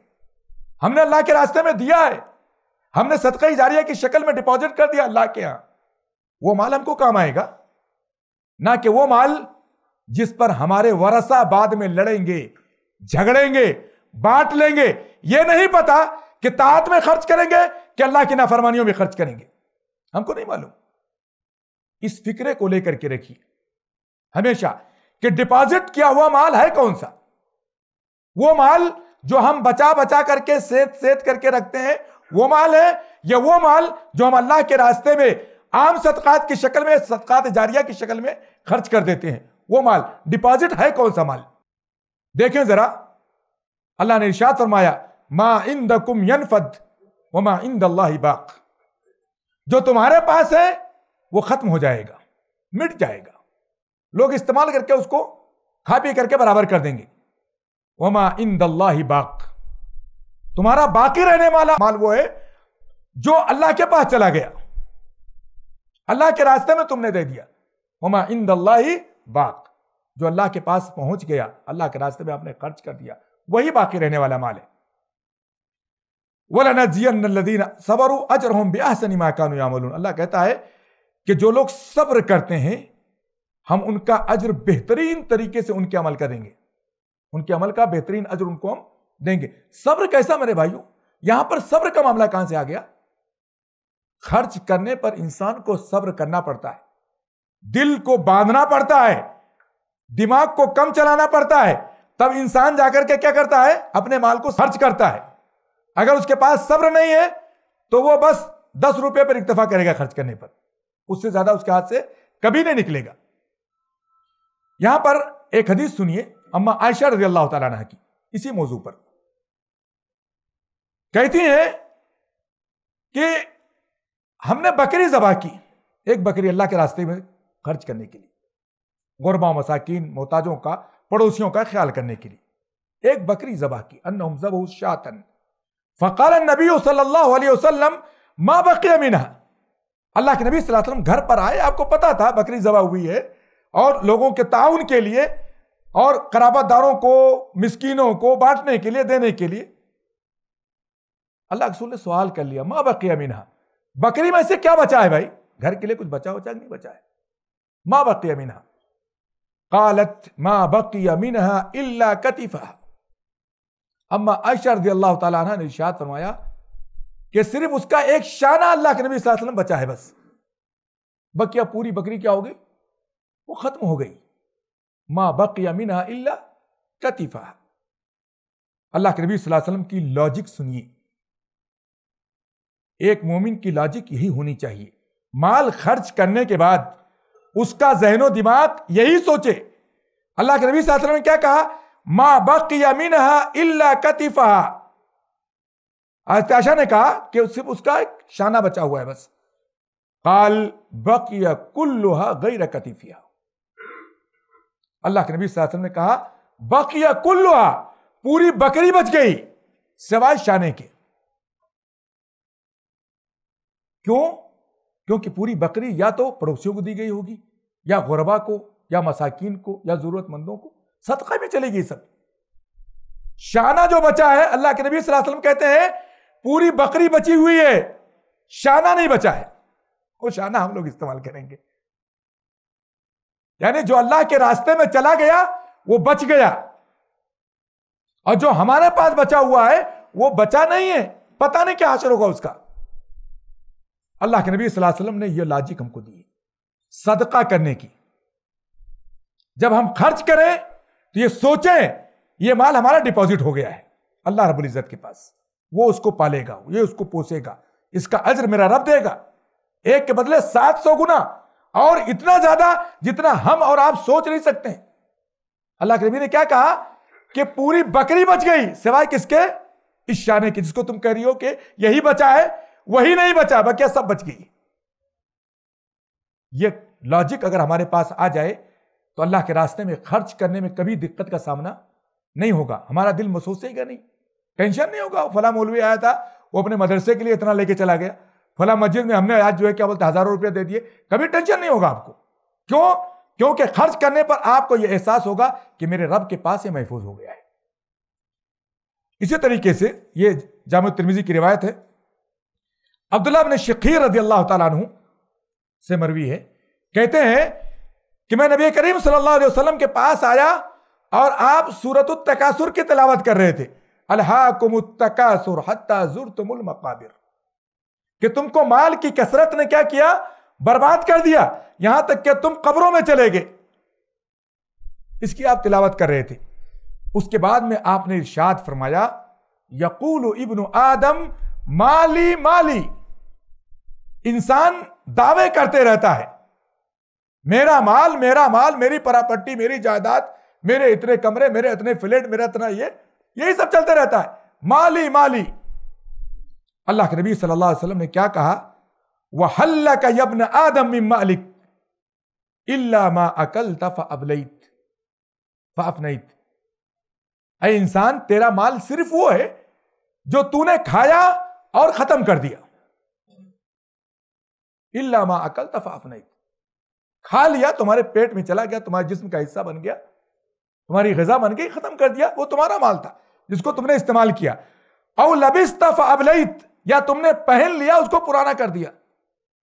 हमने अल्लाह के रास्ते में दिया है हमने सदका इजारिया की शक्ल में डिपॉजिट कर दिया अल्लाह के यहां वो माल हमको काम आएगा ना कि वो माल जिस पर हमारे वरसा बाद में लड़ेंगे झगड़ेंगे बांट लेंगे ये नहीं पता कि तात में खर्च करेंगे कि अल्लाह की नाफरमानियों में खर्च करेंगे हमको नहीं मालूम इस फिक्रे को लेकर के रखिए हमेशा कि डिपॉजिट किया हुआ माल है कौन सा वो माल जो हम बचा बचा करके सेत सेत करके रखते हैं वो माल है या वो माल जो हम अल्लाह के रास्ते में आम सदक़ात की शक्ल में सदक़ात जारिया की शक्ल में खर्च कर देते हैं वो माल डिपॉजिट है कौन सा माल देखें जरा अल्लाह ने इशात फरमाया मा इन दुम यनफद व मा इन बाक जो तुम्हारे पास है वो खत्म हो जाएगा मिट जाएगा लोग इस्तेमाल करके उसको खा पी करके बराबर कर देंगे वमा इन बाक तुम्हारा बाकी रहने वाला माल वो है जो अल्लाह के पास चला गया अल्लाह के रास्ते में तुमने दे दिया हम इन अल्लाह बाक जो अल्लाह के पास पहुंच गया अल्लाह के रास्ते में आपने खर्च कर दिया वही बाकी रहने वाला माल है वलनजीन सबरु अजरहम ब्याहसनी माकानु यामलून अल्लाह कहता है कि जो लोग सब्र करते हैं हम उनका अजर बेहतरीन तरीके से उनके अमल करेंगे उनके अमल का बेहतरीन अजर उनको हम देंगे सब्र कैसा मेरे भाइयों यहां पर सब्र का मामला कहां से आ गया खर्च करने पर इंसान को सब्र करना पड़ता है दिल को बांधना पड़ता है दिमाग को कम चलाना पड़ता है तब इंसान जाकर के क्या करता है अपने माल को खर्च करता है अगर उसके पास सब्र नहीं है तो वो बस दस रुपए पर इक्तफा करेगा खर्च करने पर उससे ज्यादा उसके हाथ से कभी नहीं निकलेगा यहां पर एक हदीस सुनिए अम्मा आयशा रजी अल्लाह तला की इसी मौजू पर कहती हैं कि हमने बकरी जबा की एक बकरी अल्लाह के रास्ते में खर्च करने के लिए गुरबा मसाकिन मोहताजों का पड़ोसियों का ख्याल करने के लिए एक बकरी जबा की अन्न जब शातन फ़काल नबी वसल्लम माँ बकिया मीना अल्लाह के नबी वसल्लम घर पर आए आपको पता था बकरी जबा हुई है और लोगों के ताउन के लिए और कराबतदारों को मिस्कीनों को बांटने के लिए देने के लिए अल्लाह रसूल ने सवाल कर लिया माँ बकिया मीना बकरी में से क्या बचा है भाई घर के लिए कुछ बचा उचा नहीं बचा है माँ बकिया मीना कालत माँ बकिया मीनहा इल्ला कतीफा अम्मा आयशा अल्लाह तला ने इशाद फरमाया कि सिर्फ उसका एक शाना अल्लाह के नबी वसल्लम बचा है बस बकिया पूरी बकरी क्या हो गई वो खत्म हो गई माँ बकिया मिना इल्ला कतीफा अल्लाह के नबी वसल्लम की लॉजिक सुनिए एक मोमिन की लॉजिक यही होनी चाहिए माल खर्च करने के बाद उसका जहनो दिमाग यही सोचे अल्लाह के नबी वसल्लम ने क्या कहा माँ बकिया मिना इल्ला कतीफा आयताशा ने कहा कि सिर्फ उसका एक शाना बचा हुआ है बस काल बकिया कुल्लुहा गैर कतीफिया अल्लाह के नबी वसल्लम ने कहा बकिया कुल्लुआ पूरी बकरी बच गई सिवाय शाने के क्यों क्योंकि पूरी बकरी या तो पड़ोसियों को दी गई होगी या गुरबा को या मसाकिन को या जरूरतमंदों को सदका में चलेगी सब शाना जो बचा है अल्लाह के नबी वसल्लम कहते हैं पूरी बकरी बची हुई है शाना नहीं बचा है वो शाना हम लोग इस्तेमाल करेंगे यानी जो अल्लाह के रास्ते में चला गया वो बच गया और जो हमारे पास बचा हुआ है वो बचा नहीं है पता नहीं क्या असर होगा उसका अल्लाह के नबी वसल्लम ने यह लाजिक हमको दी सदका करने की जब हम खर्च करें तो ये सोचें ये माल हमारा डिपॉजिट हो गया है अल्लाह रबुल इज़्ज़त के पास वो उसको पालेगा ये उसको पोसेगा इसका अजर मेरा रब देगा एक के बदले सात सौ गुना और इतना ज्यादा जितना हम और आप सोच नहीं सकते अल्लाह के नबी ने क्या कहा कि पूरी बकरी बच गई सिवाय किसके इस शाने की जिसको तुम कह रही हो कि यही बचा है वही नहीं बचा बकिया सब बच गई ये लॉजिक अगर हमारे पास आ जाए तो अल्लाह के रास्ते में खर्च करने में कभी दिक्कत का सामना नहीं होगा हमारा दिल महसूस ही नहीं टेंशन नहीं होगा फला मौलवी आया था वो अपने मदरसे के लिए इतना लेके चला गया फला मस्जिद में हमने आज जो है क्या बोलते हजारों रुपये दे दिए कभी टेंशन नहीं होगा आपको क्यों क्योंकि खर्च करने पर आपको यह एहसास होगा कि मेरे रब के पास ये महफूज हो गया है इसी तरीके से ये जाम तिरमिजी की रिवायत है अब्दुल्ला ने शखीर रजी अल्लाह तु से मरवी है कहते हैं कि मैं नबी करीम सल्लल्लाहु अलैहि वसल्लम के पास आया और आप सूरत तकासुर की तलावत कर रहे थे अल्हा कुमुत तकासुर हत्ता जुर मकाबिर कि तुमको माल की कसरत ने क्या किया बर्बाद कर दिया यहां तक कि तुम कब्रों में चले गए इसकी आप तिलावत कर रहे थे उसके बाद में आपने इर्शाद फरमाया यकूल इब्न आदम माली माली इंसान दावे करते रहता है मेरा माल मेरा माल मेरी प्रॉपर्टी मेरी जायदाद मेरे इतने कमरे मेरे इतने फ्लैट मेरा इतना ये यही सब चलते रहता है माली माली अल्लाह के नबी सल्लल्लाहु अलैहि वसल्लम ने क्या कहा वह हल्ला का यबन आदम मालिक इल्ला मा अकल तबलत फाफनत अरे इंसान तेरा माल सिर्फ वो है जो तूने खाया और खत्म कर दिया इल्ला मा अकल तफाफनत खा लिया तुम्हारे पेट में चला गया तुम्हारे जिस्म का हिस्सा बन गया तुम्हारी गजा बन गई खत्म कर दिया वो तुम्हारा माल था जिसको तुमने इस्तेमाल किया औ लबिस्तफ अबलत या तुमने पहन लिया उसको पुराना कर दिया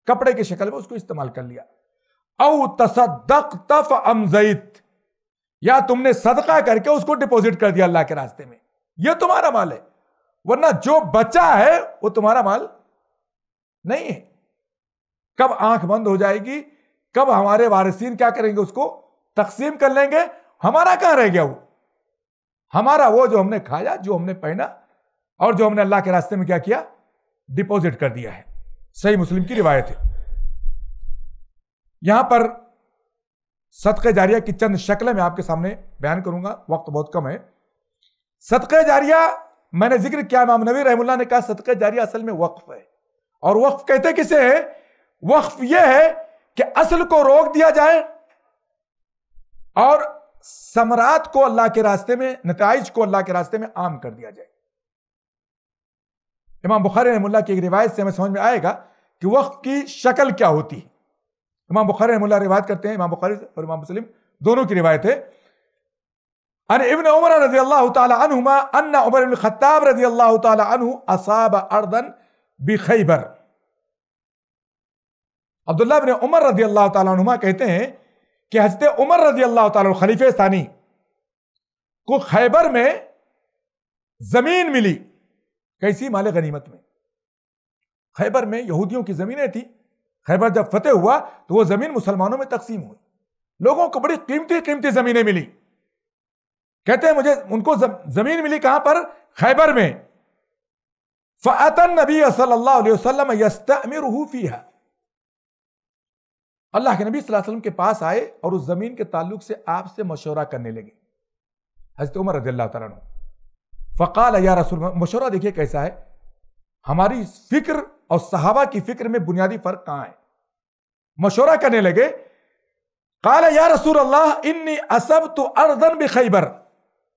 कपड़े की शक्ल में उसको इस्तेमाल कर लिया औ तसदक तफ अमजित या तुमने सदका करके उसको डिपॉजिट कर दिया अल्लाह के रास्ते में यह तुम्हारा माल है वरना जो बचा है वो तुम्हारा माल नहीं है कब आंख बंद हो जाएगी कब हमारे वारसीन क्या करेंगे उसको तकसीम कर लेंगे हमारा कहां रह गया वो हमारा वो जो हमने खाया जो हमने पहना और जो हमने अल्लाह के रास्ते में क्या किया डिपॉजिट कर दिया है सही मुस्लिम की रिवायत है यहां पर सदक जारिया की चंद शक्लें मैं आपके सामने बयान करूंगा वक्त बहुत कम है सदक जारिया मैंने जिक्र किया इमाम नबी रहमुल्ला ने कहा सदक जारिया असल में वक्फ है और वक्फ कहते किसे है वक्फ यह है कि असल को रोक दिया जाए और समरात को अल्लाह के रास्ते में नतज को अल्लाह के रास्ते में आम कर दिया जाए इमाम बुखारी रहमुल्ला की एक रिवायत से हमें समझ में आएगा कि वक्त की शक्ल क्या होती है इमाम बुखारी रहमुल्ला रिवायत करते हैं इमाम बुखारी और इमाम मुस्लिम दोनों की रिवायत है अन इबन उमर रजी अल्लाह तुमा अन्ना उमर खत्ताब रजी अल्लाह तु असाब अर्दन बिखैबर अब्दुल्ला बिन उमर रजी अल्लाह तुमा कहते हैं कि हजरत उमर रजी अल्लाह तु खलीफे सानी को खैबर में जमीन मिली कैसी माले गनीमत में खैबर में यहूदियों की ज़मीनें थी खैबर जब फतेह हुआ तो वो ज़मीन मुसलमानों में तकसीम हुई लोगों को बड़ी कीमती कीमती ज़मीनें मिली कहते हैं मुझे उनको ज़मीन मिली कहां पर खैबर में फ़तन नबी सल्लाम अल्लाह के नबी वसल्लम के पास आए और उस ज़मीन के ताल्लुक से आपसे मशवरा करने लगे हजरत उमर रजील्ला अल्लाह फ़काल या रसूल मशवरा देखिए कैसा है हमारी फिक्र और सहाबा की फिक्र में बुनियादी फर्क कहाँ है मशवरा करने लगे काल या रसूल अल्लाह इन्नी असब तो अर्दन भी खैबर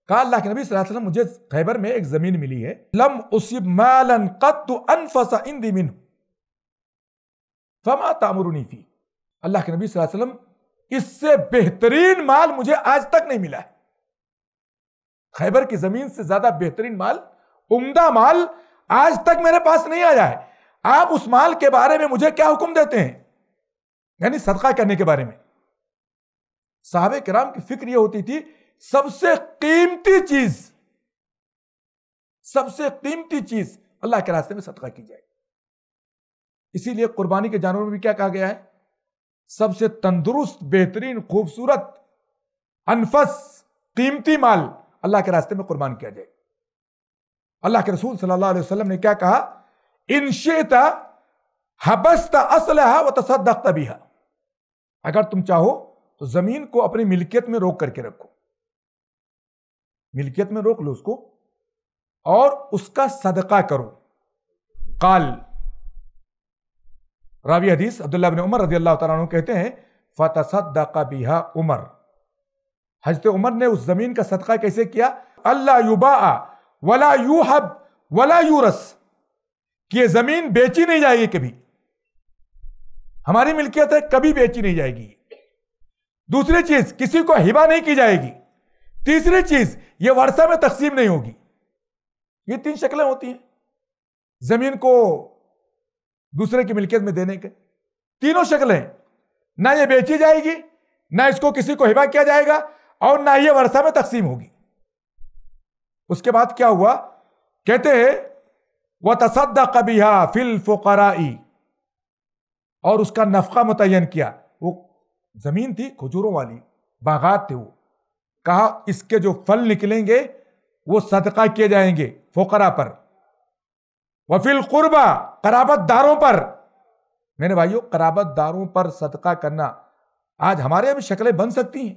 कहा अल्लाह के नबी वसल्लम मुझे खैबर में एक जमीन मिली है लम उसीब मालन कत तो अनफसा इंदी मिन फमा तामरुनी फी अल्लाह के नबी वसल्लम इससे बेहतरीन माल मुझे आज तक नहीं मिला है खैबर की जमीन से ज्यादा बेहतरीन माल उम्दा माल आज तक मेरे पास नहीं आया है आप उस माल के बारे में मुझे क्या हुक्म देते हैं यानी सदका करने के बारे में साहब कराम की फिक्र यह होती थी सबसे कीमती चीज सबसे कीमती चीज अल्लाह के रास्ते में सदका की जाए इसीलिए कुर्बानी के जानवर में भी क्या कहा गया है सबसे तंदुरुस्त बेहतरीन खूबसूरत अनफस कीमती माल अल्लाह के रास्ते में कुर्बान किया जाए अल्लाह के रसूल सल्लल्लाहु अलैहि वसल्लम ने क्या कहा इन शेता हबस्ता असल व तसदक्त बिहा अगर तुम चाहो तो जमीन को अपनी मिल्कियत में रोक करके रखो मिल्कियत में रोक लो उसको और उसका सदका करो काल रावी हदीस अब्दुल्ला बिन उमर रजी अल्लाह तु कहते हैं फतसदका बिहा उमर हजरत उमर ने उस ज़मीन का सदका कैसे किया अल्लाह युबा वला यू हब वला यूरस कि ये ज़मीन बेची नहीं जाएगी कभी हमारी मिल्कियत है कभी बेची नहीं जाएगी दूसरी चीज़ किसी को हिबा नहीं की जाएगी तीसरी चीज़ ये वर्षा में तकसीम नहीं होगी ये तीन शक्लें होती हैं ज़मीन को दूसरे की मिल्कियत में देने के तीनों शक्लें ना ये बेची जाएगी ना इसको किसी को हिबा किया जाएगा और ना ही वर्षा में तकसीम होगी उसके बाद क्या हुआ कहते हैं वह तसद कबीहा फिल फोकाराई और उसका नफका मुतन किया वो जमीन थी खजूरों वाली बागात थे वो कहा इसके जो फल निकलेंगे वो सदका किए जाएंगे फोकरा पर वफिल कुर्बा दारों पर मेरे भाइयों दारों पर सदका करना आज हमारे यहाँ भी शक्लें बन सकती हैं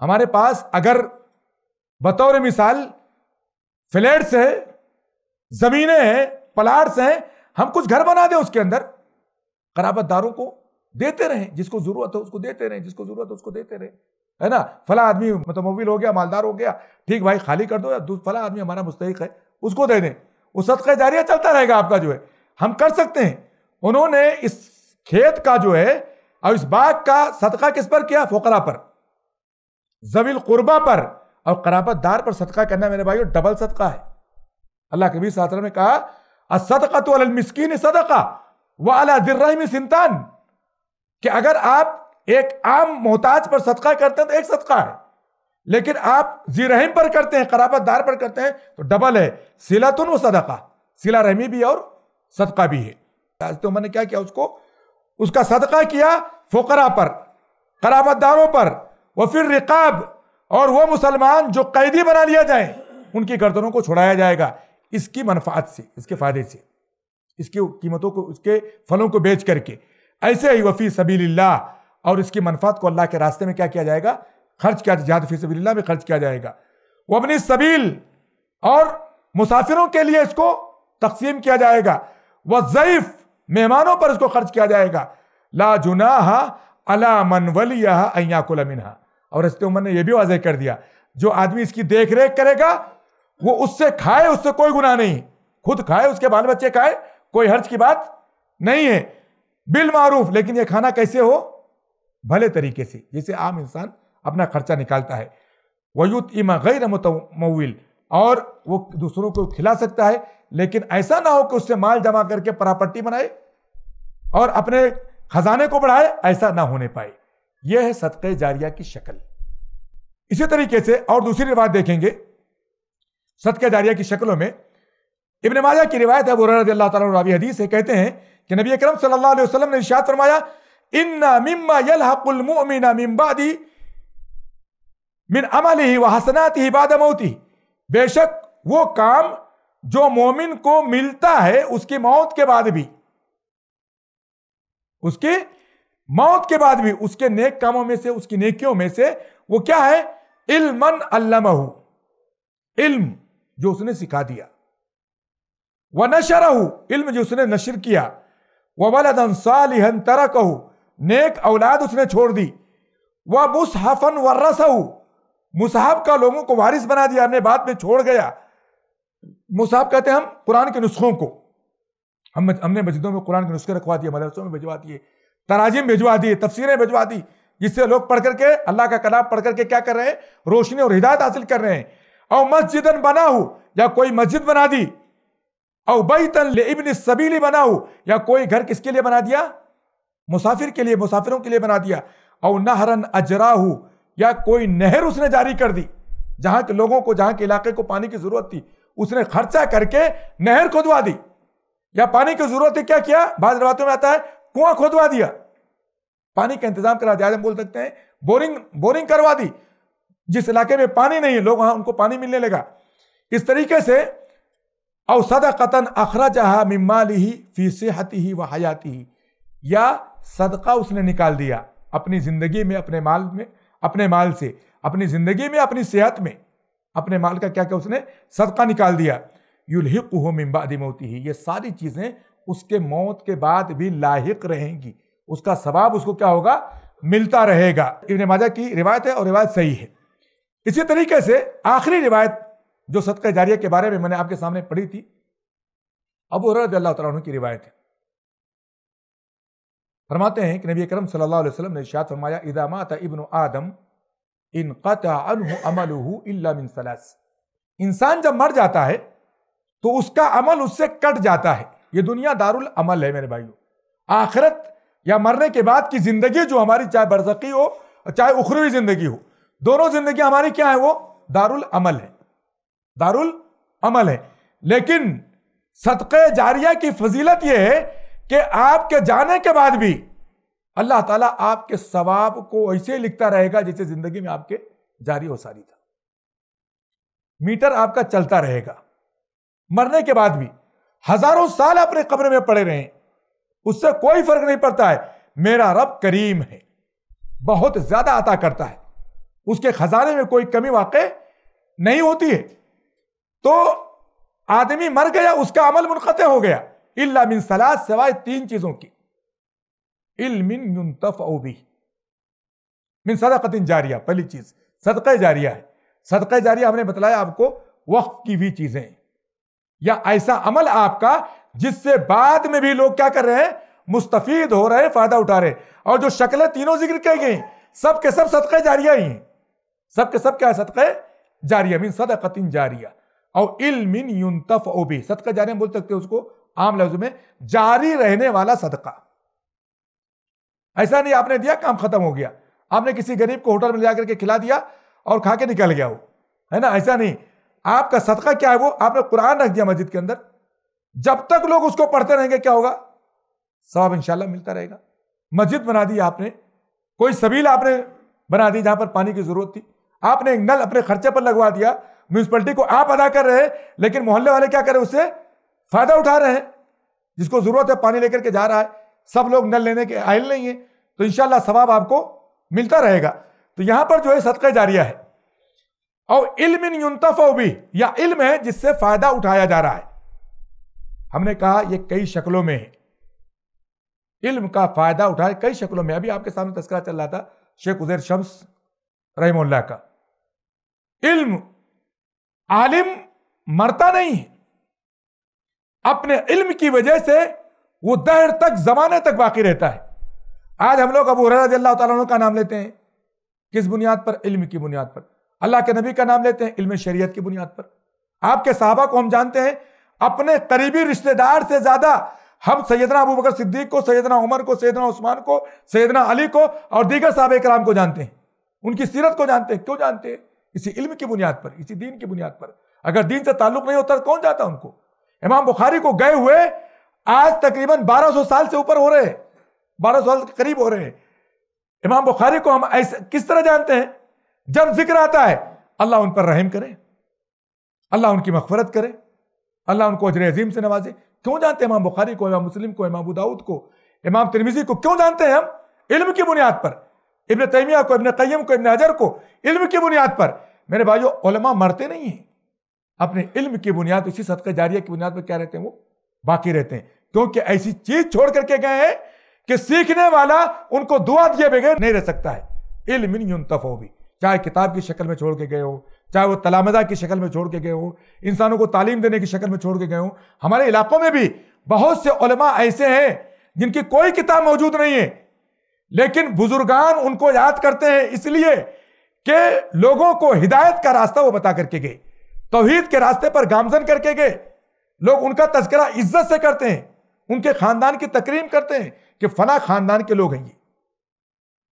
हमारे पास अगर बतौर मिसाल फ्लैट्स है जमीनें हैं प्लाट्स हैं हम कुछ घर बना दें उसके अंदर खराबतदारों को देते रहें जिसको जरूरत है उसको देते रहें जिसको जरूरत है उसको देते रहें है ना फला आदमी मतमविल हो गया मालदार हो गया ठीक भाई खाली कर दो या फला आदमी हमारा मुस्तक है उसको दे दें वो सदका जारिया चलता रहेगा आपका जो है हम कर सकते हैं उन्होंने इस खेत का जो है और इस बाग का सदका किस पर किया फोकरा पर जवील कुर्बा पर और कराबत दार पर सदका करना मेरे भाई डबल सदका है अल्लाह के बीस ने कहा असदका तो अलमिस्किन सदका वह अला सिंतान कि अगर आप एक आम मोहताज पर सदका करते हैं तो एक सदका है लेकिन आप जीरहम पर करते हैं कराबत दार पर करते हैं तो डबल है सिला व सदका सिला रहमी भी और सदका भी है तो मैंने क्या किया उसको उसका सदका किया फोकरा पर कराबतदारों पर व फिर रिकाब और वह मुसलमान जो कैदी बना लिया जाए उनकी गर्दनों को छुड़ाया जाएगा इसकी मनफात से इसके फायदे से इसकी कीमतों को उसके फलों को बेच करके ऐसे ही वफ़ी सभी और इसकी मनफात को अल्लाह के रास्ते में क्या किया जाएगा खर्च किया जहाद फी सबील्ला में खर्च किया जाएगा वह अपनी सबील और मुसाफिरों के लिए इसको तकसीम किया जाएगा वह ज़ैफ़ मेहमानों पर इसको खर्च किया जाएगा ला जुनाहा अला मनवलिया अयाकुल मिनहा और हजरत उमर ने यह भी वाजह कर दिया जो आदमी इसकी देख रेख करेगा वो उससे खाए उससे कोई गुना नहीं खुद खाए उसके बाल बच्चे खाए कोई हर्ज की बात नहीं है बिल मारूफ लेकिन यह खाना कैसे हो भले तरीके से जैसे आम इंसान अपना खर्चा निकालता है वयुत इमा गैर मुतमविल और वो दूसरों को खिला सकता है लेकिन ऐसा ना हो कि उससे माल जमा करके प्रॉपर्टी बनाए और अपने खजाने को बढ़ाए ऐसा ना होने पाए यह है सदक जारिया की शक्ल इसी तरीके से और दूसरी रिवायत देखेंगे सदक जारिया की शक्लों में इबन माजा की रिवायत है बुरा अल्लाह तबी हदीस से कहते हैं कि नबी अकरम सल्लल्लाहु अलैहि वसल्लम ने इशात फरमाया इन्ना मिम्मा यलहकुल मिन बादी मिन अमलिही व हसनातिही बाद मौती बेशक वो काम जो मोमिन को मिलता है उसकी मौत के बाद भी उसकी मौत के बाद भी उसके नेक कामों में से उसकी नेकियों में से वो क्या है इल्मन अल्लमहू इल्म जो उसने सिखा दिया व नशरहू इल्म जो उसने नशर किया व वलदन सालिहन तरकहु नेक औलाद उसने छोड़ दी व मुसहफन वर्रसहू मुसाहब का लोगों को वारिस बना दिया हमने बाद में छोड़ गया मुसाहब कहते हैं हम कुरान के नुस्खों को हम हमने मस्जिदों में कुरान के नुस्खे रखवा दिए मदरसों में भिजवा दिए तराजिम भिजवा दी तफसीरें भिजवा दी जिससे लोग पढ़ करके अल्लाह का कलाम पढ़ करके क्या कर रहे हैं रोशनी और हिदायत हासिल कर रहे हैं और मस्जिदन बना हो या कोई मस्जिद बना दी और तन इबन सबीली बना हो या कोई घर किसके लिए बना दिया मुसाफिर के लिए मुसाफिरों के लिए बना दिया और नहरन अजराहू या कोई नहर उसने जारी कर दी जहां के लोगों को जहां के इलाके को पानी की जरूरत थी उसने खर्चा करके नहर खुदवा दी या पानी की जरूरत है क्या किया बाद में आता है कुआं खोदवा दिया पानी का इंतजाम करा दिया बोल सकते हैं बोरिंग बोरिंग करवा दी जिस इलाके में पानी नहीं है लोग वहां उनको पानी मिलने लगा इस तरीके से औसदा कतन अखरा जहा मिम्माली ही फी सेहती ही व हयाती ही या सदका उसने निकाल दिया अपनी ज़िंदगी में अपने माल में अपने माल से अपनी ज़िंदगी में अपनी सेहत में अपने माल का क्या क्या उसने सदका निकाल दिया युलहिक हो मिम्बा मोती ही ये सारी चीज़ें उसके मौत के बाद भी लाहिक रहेंगी उसका सवाब उसको क्या होगा मिलता रहेगा इबन माजा की रिवायत है और रिवायत सही है इसी तरीके से आखिरी रिवायत जो सदक जारिया के बारे में मैंने आपके सामने पढ़ी थी अब की रिवायत है फरमाते हैं कि नबी करम सल्लल्लाहु अलैहि वसल्लम ने इशात फरमाया इदामात इबन आदम इन कता इंसान जब मर जाता है तो उसका अमल उससे कट जाता है ये दुनिया दारुल अमल है मेरे भाइयों आखिरत या मरने के बाद की जिंदगी जो हमारी चाहे बरसकी हो चाहे उखरवी जिंदगी हो दोनों जिंदगी हमारी क्या है वो दारुल अमल है दारुल अमल है लेकिन सदक़ जारिया की फजीलत यह है कि आपके जाने के बाद भी अल्लाह ताला आपके सवाब को ऐसे लिखता रहेगा जैसे जिंदगी में आपके जारी हो सारी था मीटर आपका चलता रहेगा मरने के बाद भी हजारों साल अपने कब्र में पड़े रहे उससे कोई फर्क नहीं पड़ता है मेरा रब करीम है बहुत ज्यादा अता करता है उसके खजाने में कोई कमी वाक़ नहीं होती है तो आदमी मर गया उसका अमल मुनत हो गया इल्ला मिन सलाह सिवाय तीन चीज़ों की इल्मिन मिन सदाकतिन जारिया पहली चीज़ सदक़ जारिया है सदक़ जारिया हमने बताया आपको वक्त की भी चीज़ें या ऐसा अमल आपका जिससे बाद में भी लोग क्या कर रहे हैं मुस्तफीद हो रहे फायदा उठा रहे और जो शक्लें तीनों जिक्र की गई सब के सब सदक़े जारिया ही सब के सब क्या है सदक़े जारिया मीन सदकतिन जारिया और इलमिन युनतफ ओबी सदका जारिया बोल सकते हैं उसको आम लफ्ज में जारी रहने वाला सदका ऐसा नहीं आपने दिया काम खत्म हो गया आपने किसी गरीब को होटल में जाकर के खिला दिया और खा के निकल गया वो है ना ऐसा नहीं आपका सदका क्या है वो आपने कुरान रख दिया मस्जिद के अंदर जब तक लोग उसको पढ़ते रहेंगे क्या होगा सवाब इंशाल्लाह मिलता रहेगा मस्जिद बना दी आपने कोई सबील आपने बना दी जहां पर पानी की जरूरत थी आपने एक नल अपने खर्चे पर लगवा दिया म्यूनसिपलिटी को आप अदा कर रहे हैं लेकिन मोहल्ले वाले क्या करें उससे फायदा उठा रहे हैं जिसको जरूरत है पानी लेकर के जा रहा है सब लोग नल लेने के आयल नहीं है तो इनशाला सवाब आपको मिलता रहेगा तो यहां पर जो है सदका जारिया है और इल्म युनतफो भी या इल्म है जिससे फायदा उठाया जा रहा है हमने कहा यह कई शक्लों में है इल्म का फायदा उठाए कई शक्लों में अभी आपके सामने तस्करा चल रहा था शेख उजैर शम्स रहीमोल्ला का इल्म आलिम मरता नहीं है अपने इल्म की वजह से वो दहर तक जमाने तक बाकी रहता है आज हम लोग अबू रजी अल्लाह का नाम लेते हैं किस बुनियाद पर इल्म की बुनियाद पर अल्लाह के नबी का नाम लेते हैं इल्म शरीयत की बुनियाद पर आपके साहबा को हम जानते हैं अपने करीबी रिश्तेदार से ज्यादा हम सैदना अबू बकर सिद्दीक को सैदना उमर को सैदना उस्मान को सैदना अली को और दीगर साहब कराम को जानते हैं उनकी सीरत को जानते हैं क्यों जानते हैं इसी इल्म की बुनियाद पर इसी दीन की बुनियाद पर अगर दीन से ताल्लुक नहीं होता तो कौन जाता उनको इमाम बुखारी को गए हुए आज तकरीबन 1200 साल से ऊपर हो रहे हैं 1200 साल के करीब हो रहे हैं इमाम बुखारी को हम ऐसे किस तरह जानते हैं जब जिक्र आता है अल्लाह उन पर रहम करे अल्लाह उनकी मफफरत करे अल्लाह उनको अजर अजीम से नवाजे क्यों जानते हैं इमाम बुखारी को इमाम मुस्लिम को इमाम दाऊद को इमाम तिरमिजी को क्यों जानते हैं हम इल्म की बुनियाद पर इबन तैमिया को इबन तयम को इबन अजर को इल्म की बुनियाद पर मेरे भाइयों मरते नहीं हैं अपने इल्म की बुनियाद इसी सदका जारिया की बुनियाद पर क्या रहते हैं वो बाकी रहते हैं क्योंकि ऐसी चीज छोड़ करके गए हैं कि सीखने वाला उनको दुआ दिए बगैर नहीं रह सकता है इल्म भी चाहे किताब की शक्ल में छोड़ के गए हो चाहे वो तलामदा की शक्ल में छोड़ के गए हो इंसानों को तालीम देने की शक्ल में छोड़ के गए हो हमारे इलाकों में भी बहुत से उलमा ऐसे हैं जिनकी कोई किताब मौजूद नहीं है लेकिन बुजुर्गान उनको याद करते हैं इसलिए कि लोगों को हिदायत का रास्ता वो बता करके गए तोहहीद के रास्ते पर गामजन करके गए लोग उनका तस्करा इज्जत से करते हैं उनके खानदान की तकरीम करते हैं कि फना खानदान के लोग हैं ये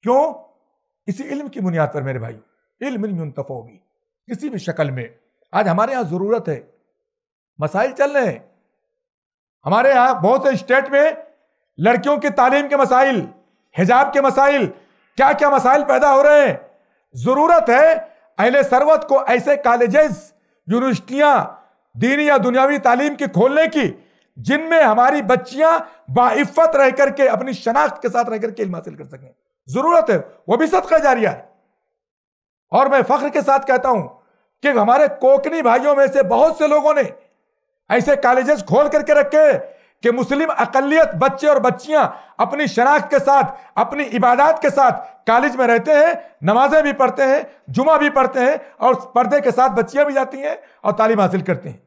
क्यों इसी इल्म की बुनियाद पर मेरे भाई इल्म मुंतफा होगी किसी भी शक्ल में आज हमारे यहाँ ज़रूरत है मसाइल चल रहे हैं हमारे यहाँ बहुत से स्टेट में लड़कियों की तालीम के मसाइल हिजाब के मसाइल क्या क्या मसाइल पैदा हो रहे हैं ज़रूरत है अहले सरवत को ऐसे कॉलेजेस यूनिवर्सिटियां दीनी या दुनियावी तालीम की खोलने की जिनमें हमारी बच्चियां बाइफ़त रह करके अपनी शनाख्त के साथ रह करके इल्म हासिल कर सकें जरूरत है वो भी सदका जारिया है और मैं फख्र के साथ कहता हूं कि हमारे कोकनी भाइयों में से बहुत से लोगों ने ऐसे कॉलेजेस खोल करके रखे कि मुस्लिम अकलियत बच्चे और बच्चियां अपनी शनाख्त के साथ अपनी इबादत के साथ कॉलेज में रहते हैं नमाजें भी पढ़ते हैं जुमा भी पढ़ते हैं और पर्दे के साथ बच्चियां भी जाती हैं और तालीम हासिल करते हैं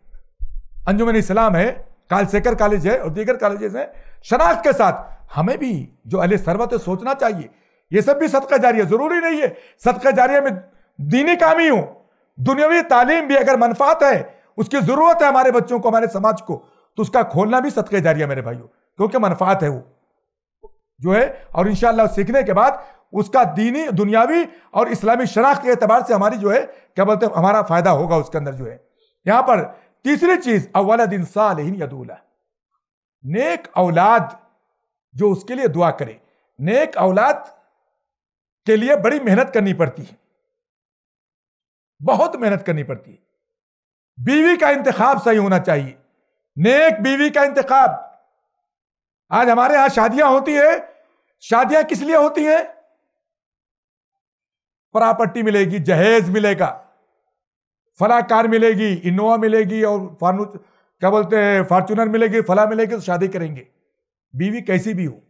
अंजुमन इस्लाम है कालशेखर कॉलेज है और दीगर कॉलेजेस हैं शनाख्त के साथ हमें भी जो अले सरबत सोचना चाहिए ये सब भी सदका जारिया जरूरी नहीं है सदका जारिया में दीनी काम ही हो दुनियावी तालीम भी अगर मनफात है उसकी जरूरत है हमारे बच्चों को हमारे समाज को तो उसका खोलना भी सदका जारिया मेरे भाइयों क्योंकि मनफात है वो जो है और इनशाला सीखने के बाद उसका दीनी दुनियावी और इस्लामी शनाख्त के अतबार से हमारी जो है क्या बोलते हैं हमारा फायदा होगा उसके अंदर जो है यहां पर तीसरी चीज अवला दिन सालहीन यदूला नेक औलाद जो उसके लिए दुआ करे नेक औलाद के लिए बड़ी मेहनत करनी पड़ती है बहुत मेहनत करनी पड़ती है बीवी का इंतखाब सही होना चाहिए नेक बीवी का इंतखाब आज हमारे यहां शादियां होती है शादियां किस लिए होती हैं प्रॉपर्टी मिलेगी जहेज मिलेगा फला कार मिलेगी इनोवा मिलेगी और फार्मू क्या बोलते हैं फॉर्चूनर मिलेगी फला मिलेगी तो शादी करेंगे बीवी कैसी भी हो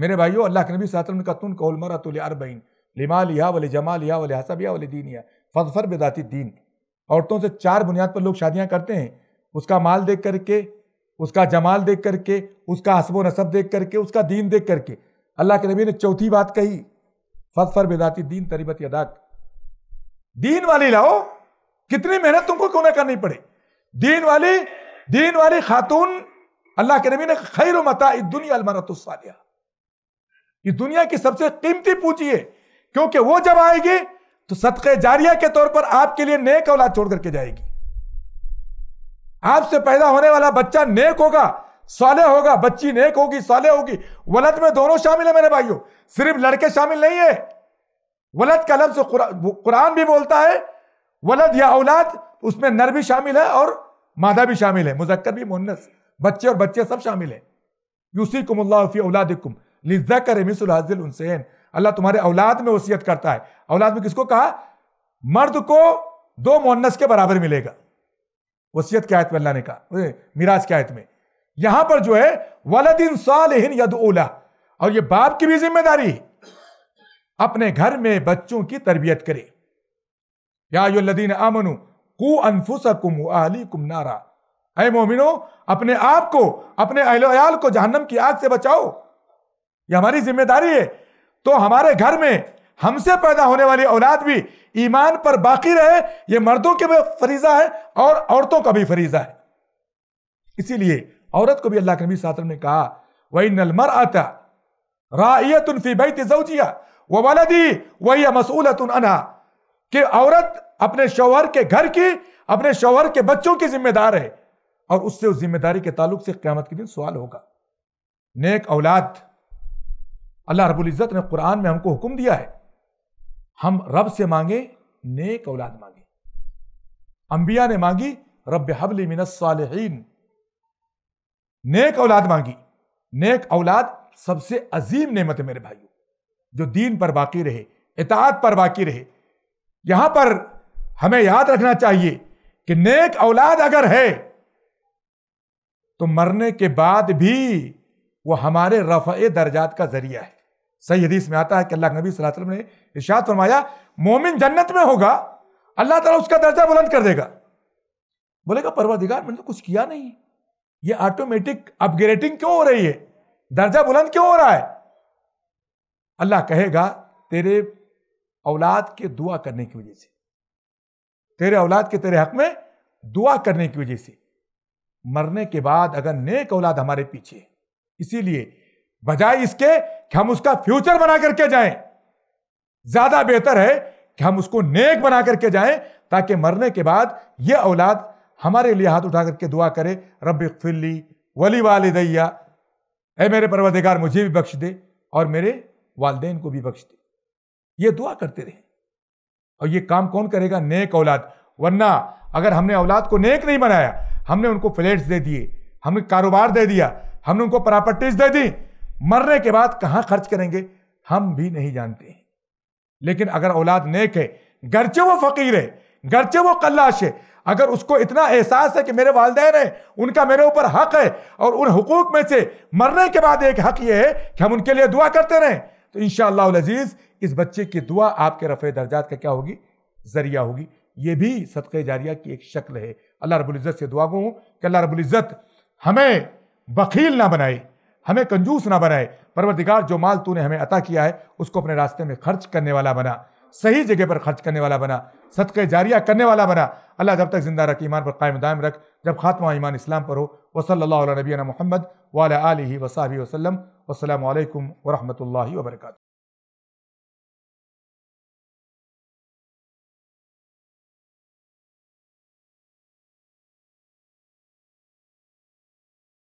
मेरे भाइयों अल्लाह के नबी सातम ने कतुन कौल मरतुल अरबईन लिमा लिया वले जमा लिया वाले हसब वाले वले दीन या फजफर बेदाती दीन औरतों से चार बुनियाद पर लोग शादियां करते हैं उसका माल देख करके उसका जमाल देख करके उसका हसब नसब देख करके उसका दीन देख करके अल्लाह के नबी ने चौथी बात कही फजफर बेदाती दीन तरीबत यदाक दीन वाली लाओ कितनी मेहनत तुमको क्यों ना करनी पड़े दीन वाली दीन वाली खातून अल्लाह के नबी ने खैर मता दुनिया अलमरतिया ये दुनिया की सबसे कीमती पूंजी है क्योंकि वो जब आएगी तो सदक़ जारिया के तौर पर आपके लिए नेक औलाद छोड़ करके जाएगी आपसे पैदा होने वाला बच्चा नेक होगा साले होगा बच्ची नेक होगी साले होगी वलद में दोनों शामिल है मेरे भाइयों सिर्फ लड़के शामिल नहीं है वलद का लफ्ज कुरान भी बोलता है वलद या औलाद उसमें नर भी शामिल है और मादा भी शामिल है मुजक्कर भी मुन्नस बच्चे और बच्चे सब शामिल है यूसी कुमल्लाफी औलादिकुम लिजा का रेमिसल हाजिल हुसैन अल्लाह तुम्हारे औलाद में वसीयत करता है औलाद में किसको कहा मर्द को दो मोनस के बराबर मिलेगा वसीयत की आयत में अल्लाह ने कहा मिराज की आयत में यहां पर जो है वलदिन सालहिन यद ओला और ये बाप की भी जिम्मेदारी अपने घर में बच्चों की तरबियत करे या यो लदीन आमनु कु अनफुस कुम कुम नारा अय मोमिनो अपने आप को अपने अहलोयाल को जहन्नम की आग से बचाओ ये हमारी जिम्मेदारी है तो हमारे घर में हमसे पैदा होने वाली औलाद भी ईमान पर बाकी रहे ये मर्दों के भी फरीजा है और औरतों का भी फरीजा है इसीलिए औरत को भी अल्लाह के नबी सातम ने कहा वही नलमर आता रायतुन फी बैत वो वाला दी वही मसूलतुन अना कि औरत अपने शोहर के घर की अपने शोहर के बच्चों की जिम्मेदार है और उससे उस जिम्मेदारी के ताल्लुक से क्यामत के दिन सवाल होगा नेक औलाद अल्लाह रबुल्ज़त ने कुरान में हमको हुक्म दिया है हम रब से मांगे नेक औलाद मांगे अंबिया ने मांगी रब हबली मिनसालहीन नेक औलाद मांगी नेक औलाद सबसे अजीम नेमत है मेरे भाइयों जो दीन पर बाकी रहे इतात पर बाकी रहे यहां पर हमें याद रखना चाहिए कि नेक औलाद अगर है तो मरने के बाद भी वो हमारे रफ़ दर्जात का जरिया है सही हदीस में आता है कि अल्लाह नबी वसल्लम ने इर्शाद फरमाया मोमिन जन्नत में होगा अल्लाह ताला उसका दर्जा बुलंद कर देगा बोलेगा परवरदिगार मैंने तो कुछ किया नहीं ये ऑटोमेटिक अपग्रेडिंग क्यों हो रही है दर्जा बुलंद क्यों हो रहा है अल्लाह कहेगा तेरे औलाद के दुआ करने की वजह से तेरे औलाद के तेरे हक में दुआ करने की वजह से मरने के बाद अगर नेक औलाद हमारे पीछे इसीलिए बजाय इसके कि हम उसका फ्यूचर बना करके जाएं ज्यादा बेहतर है कि हम उसको नेक बना करके जाएं ताकि मरने के बाद यह औलाद हमारे लिए हाथ उठा करके दुआ करे रब वली वालदैया ए मेरे परवदिगार मुझे भी बख्श दे और मेरे वालदेन को भी बख्श दे ये दुआ करते रहे और ये काम कौन करेगा नेक औलाद वरना अगर हमने औलाद को नेक नहीं बनाया हमने उनको फ्लैट्स दे दिए हमने कारोबार दे दिया हमने उनको प्रॉपर्टीज दे दी मरने के बाद कहाँ खर्च करेंगे हम भी नहीं जानते हैं लेकिन अगर औलाद नेक है गरचे वो फकीर है गरचे वो कल्लाश है अगर उसको इतना एहसास है कि मेरे वालदेन है उनका मेरे ऊपर हक है और उन हकूक में से मरने के बाद एक हक ये है कि हम उनके लिए दुआ करते रहें तो इन शजीज इस बच्चे की दुआ आपके रफ़ दर्जात का क्या होगी ज़रिया होगी ये भी सदक़ जारिया की एक शक्ल है अल्लाह रबुल्ज़त से दुआ कि अल्लाह रबुल्ज़त हमें बकील ना बनाए हमें कंजूस ना बनाए परवरदिगार जो माल तूने हमें अता किया है उसको अपने रास्ते में खर्च करने वाला बना सही जगह पर खर्च करने वाला बना सदक़ जारिया करने वाला बना अल्लाह जब तक जिंदा रख ईमान पर कायम दायम रख जब खात्मा ईमान इस्लाम पर हो वसल्ला नबीना मोहम्मद वाल आल वसाबी वसलम वालकम वरहमल वर्का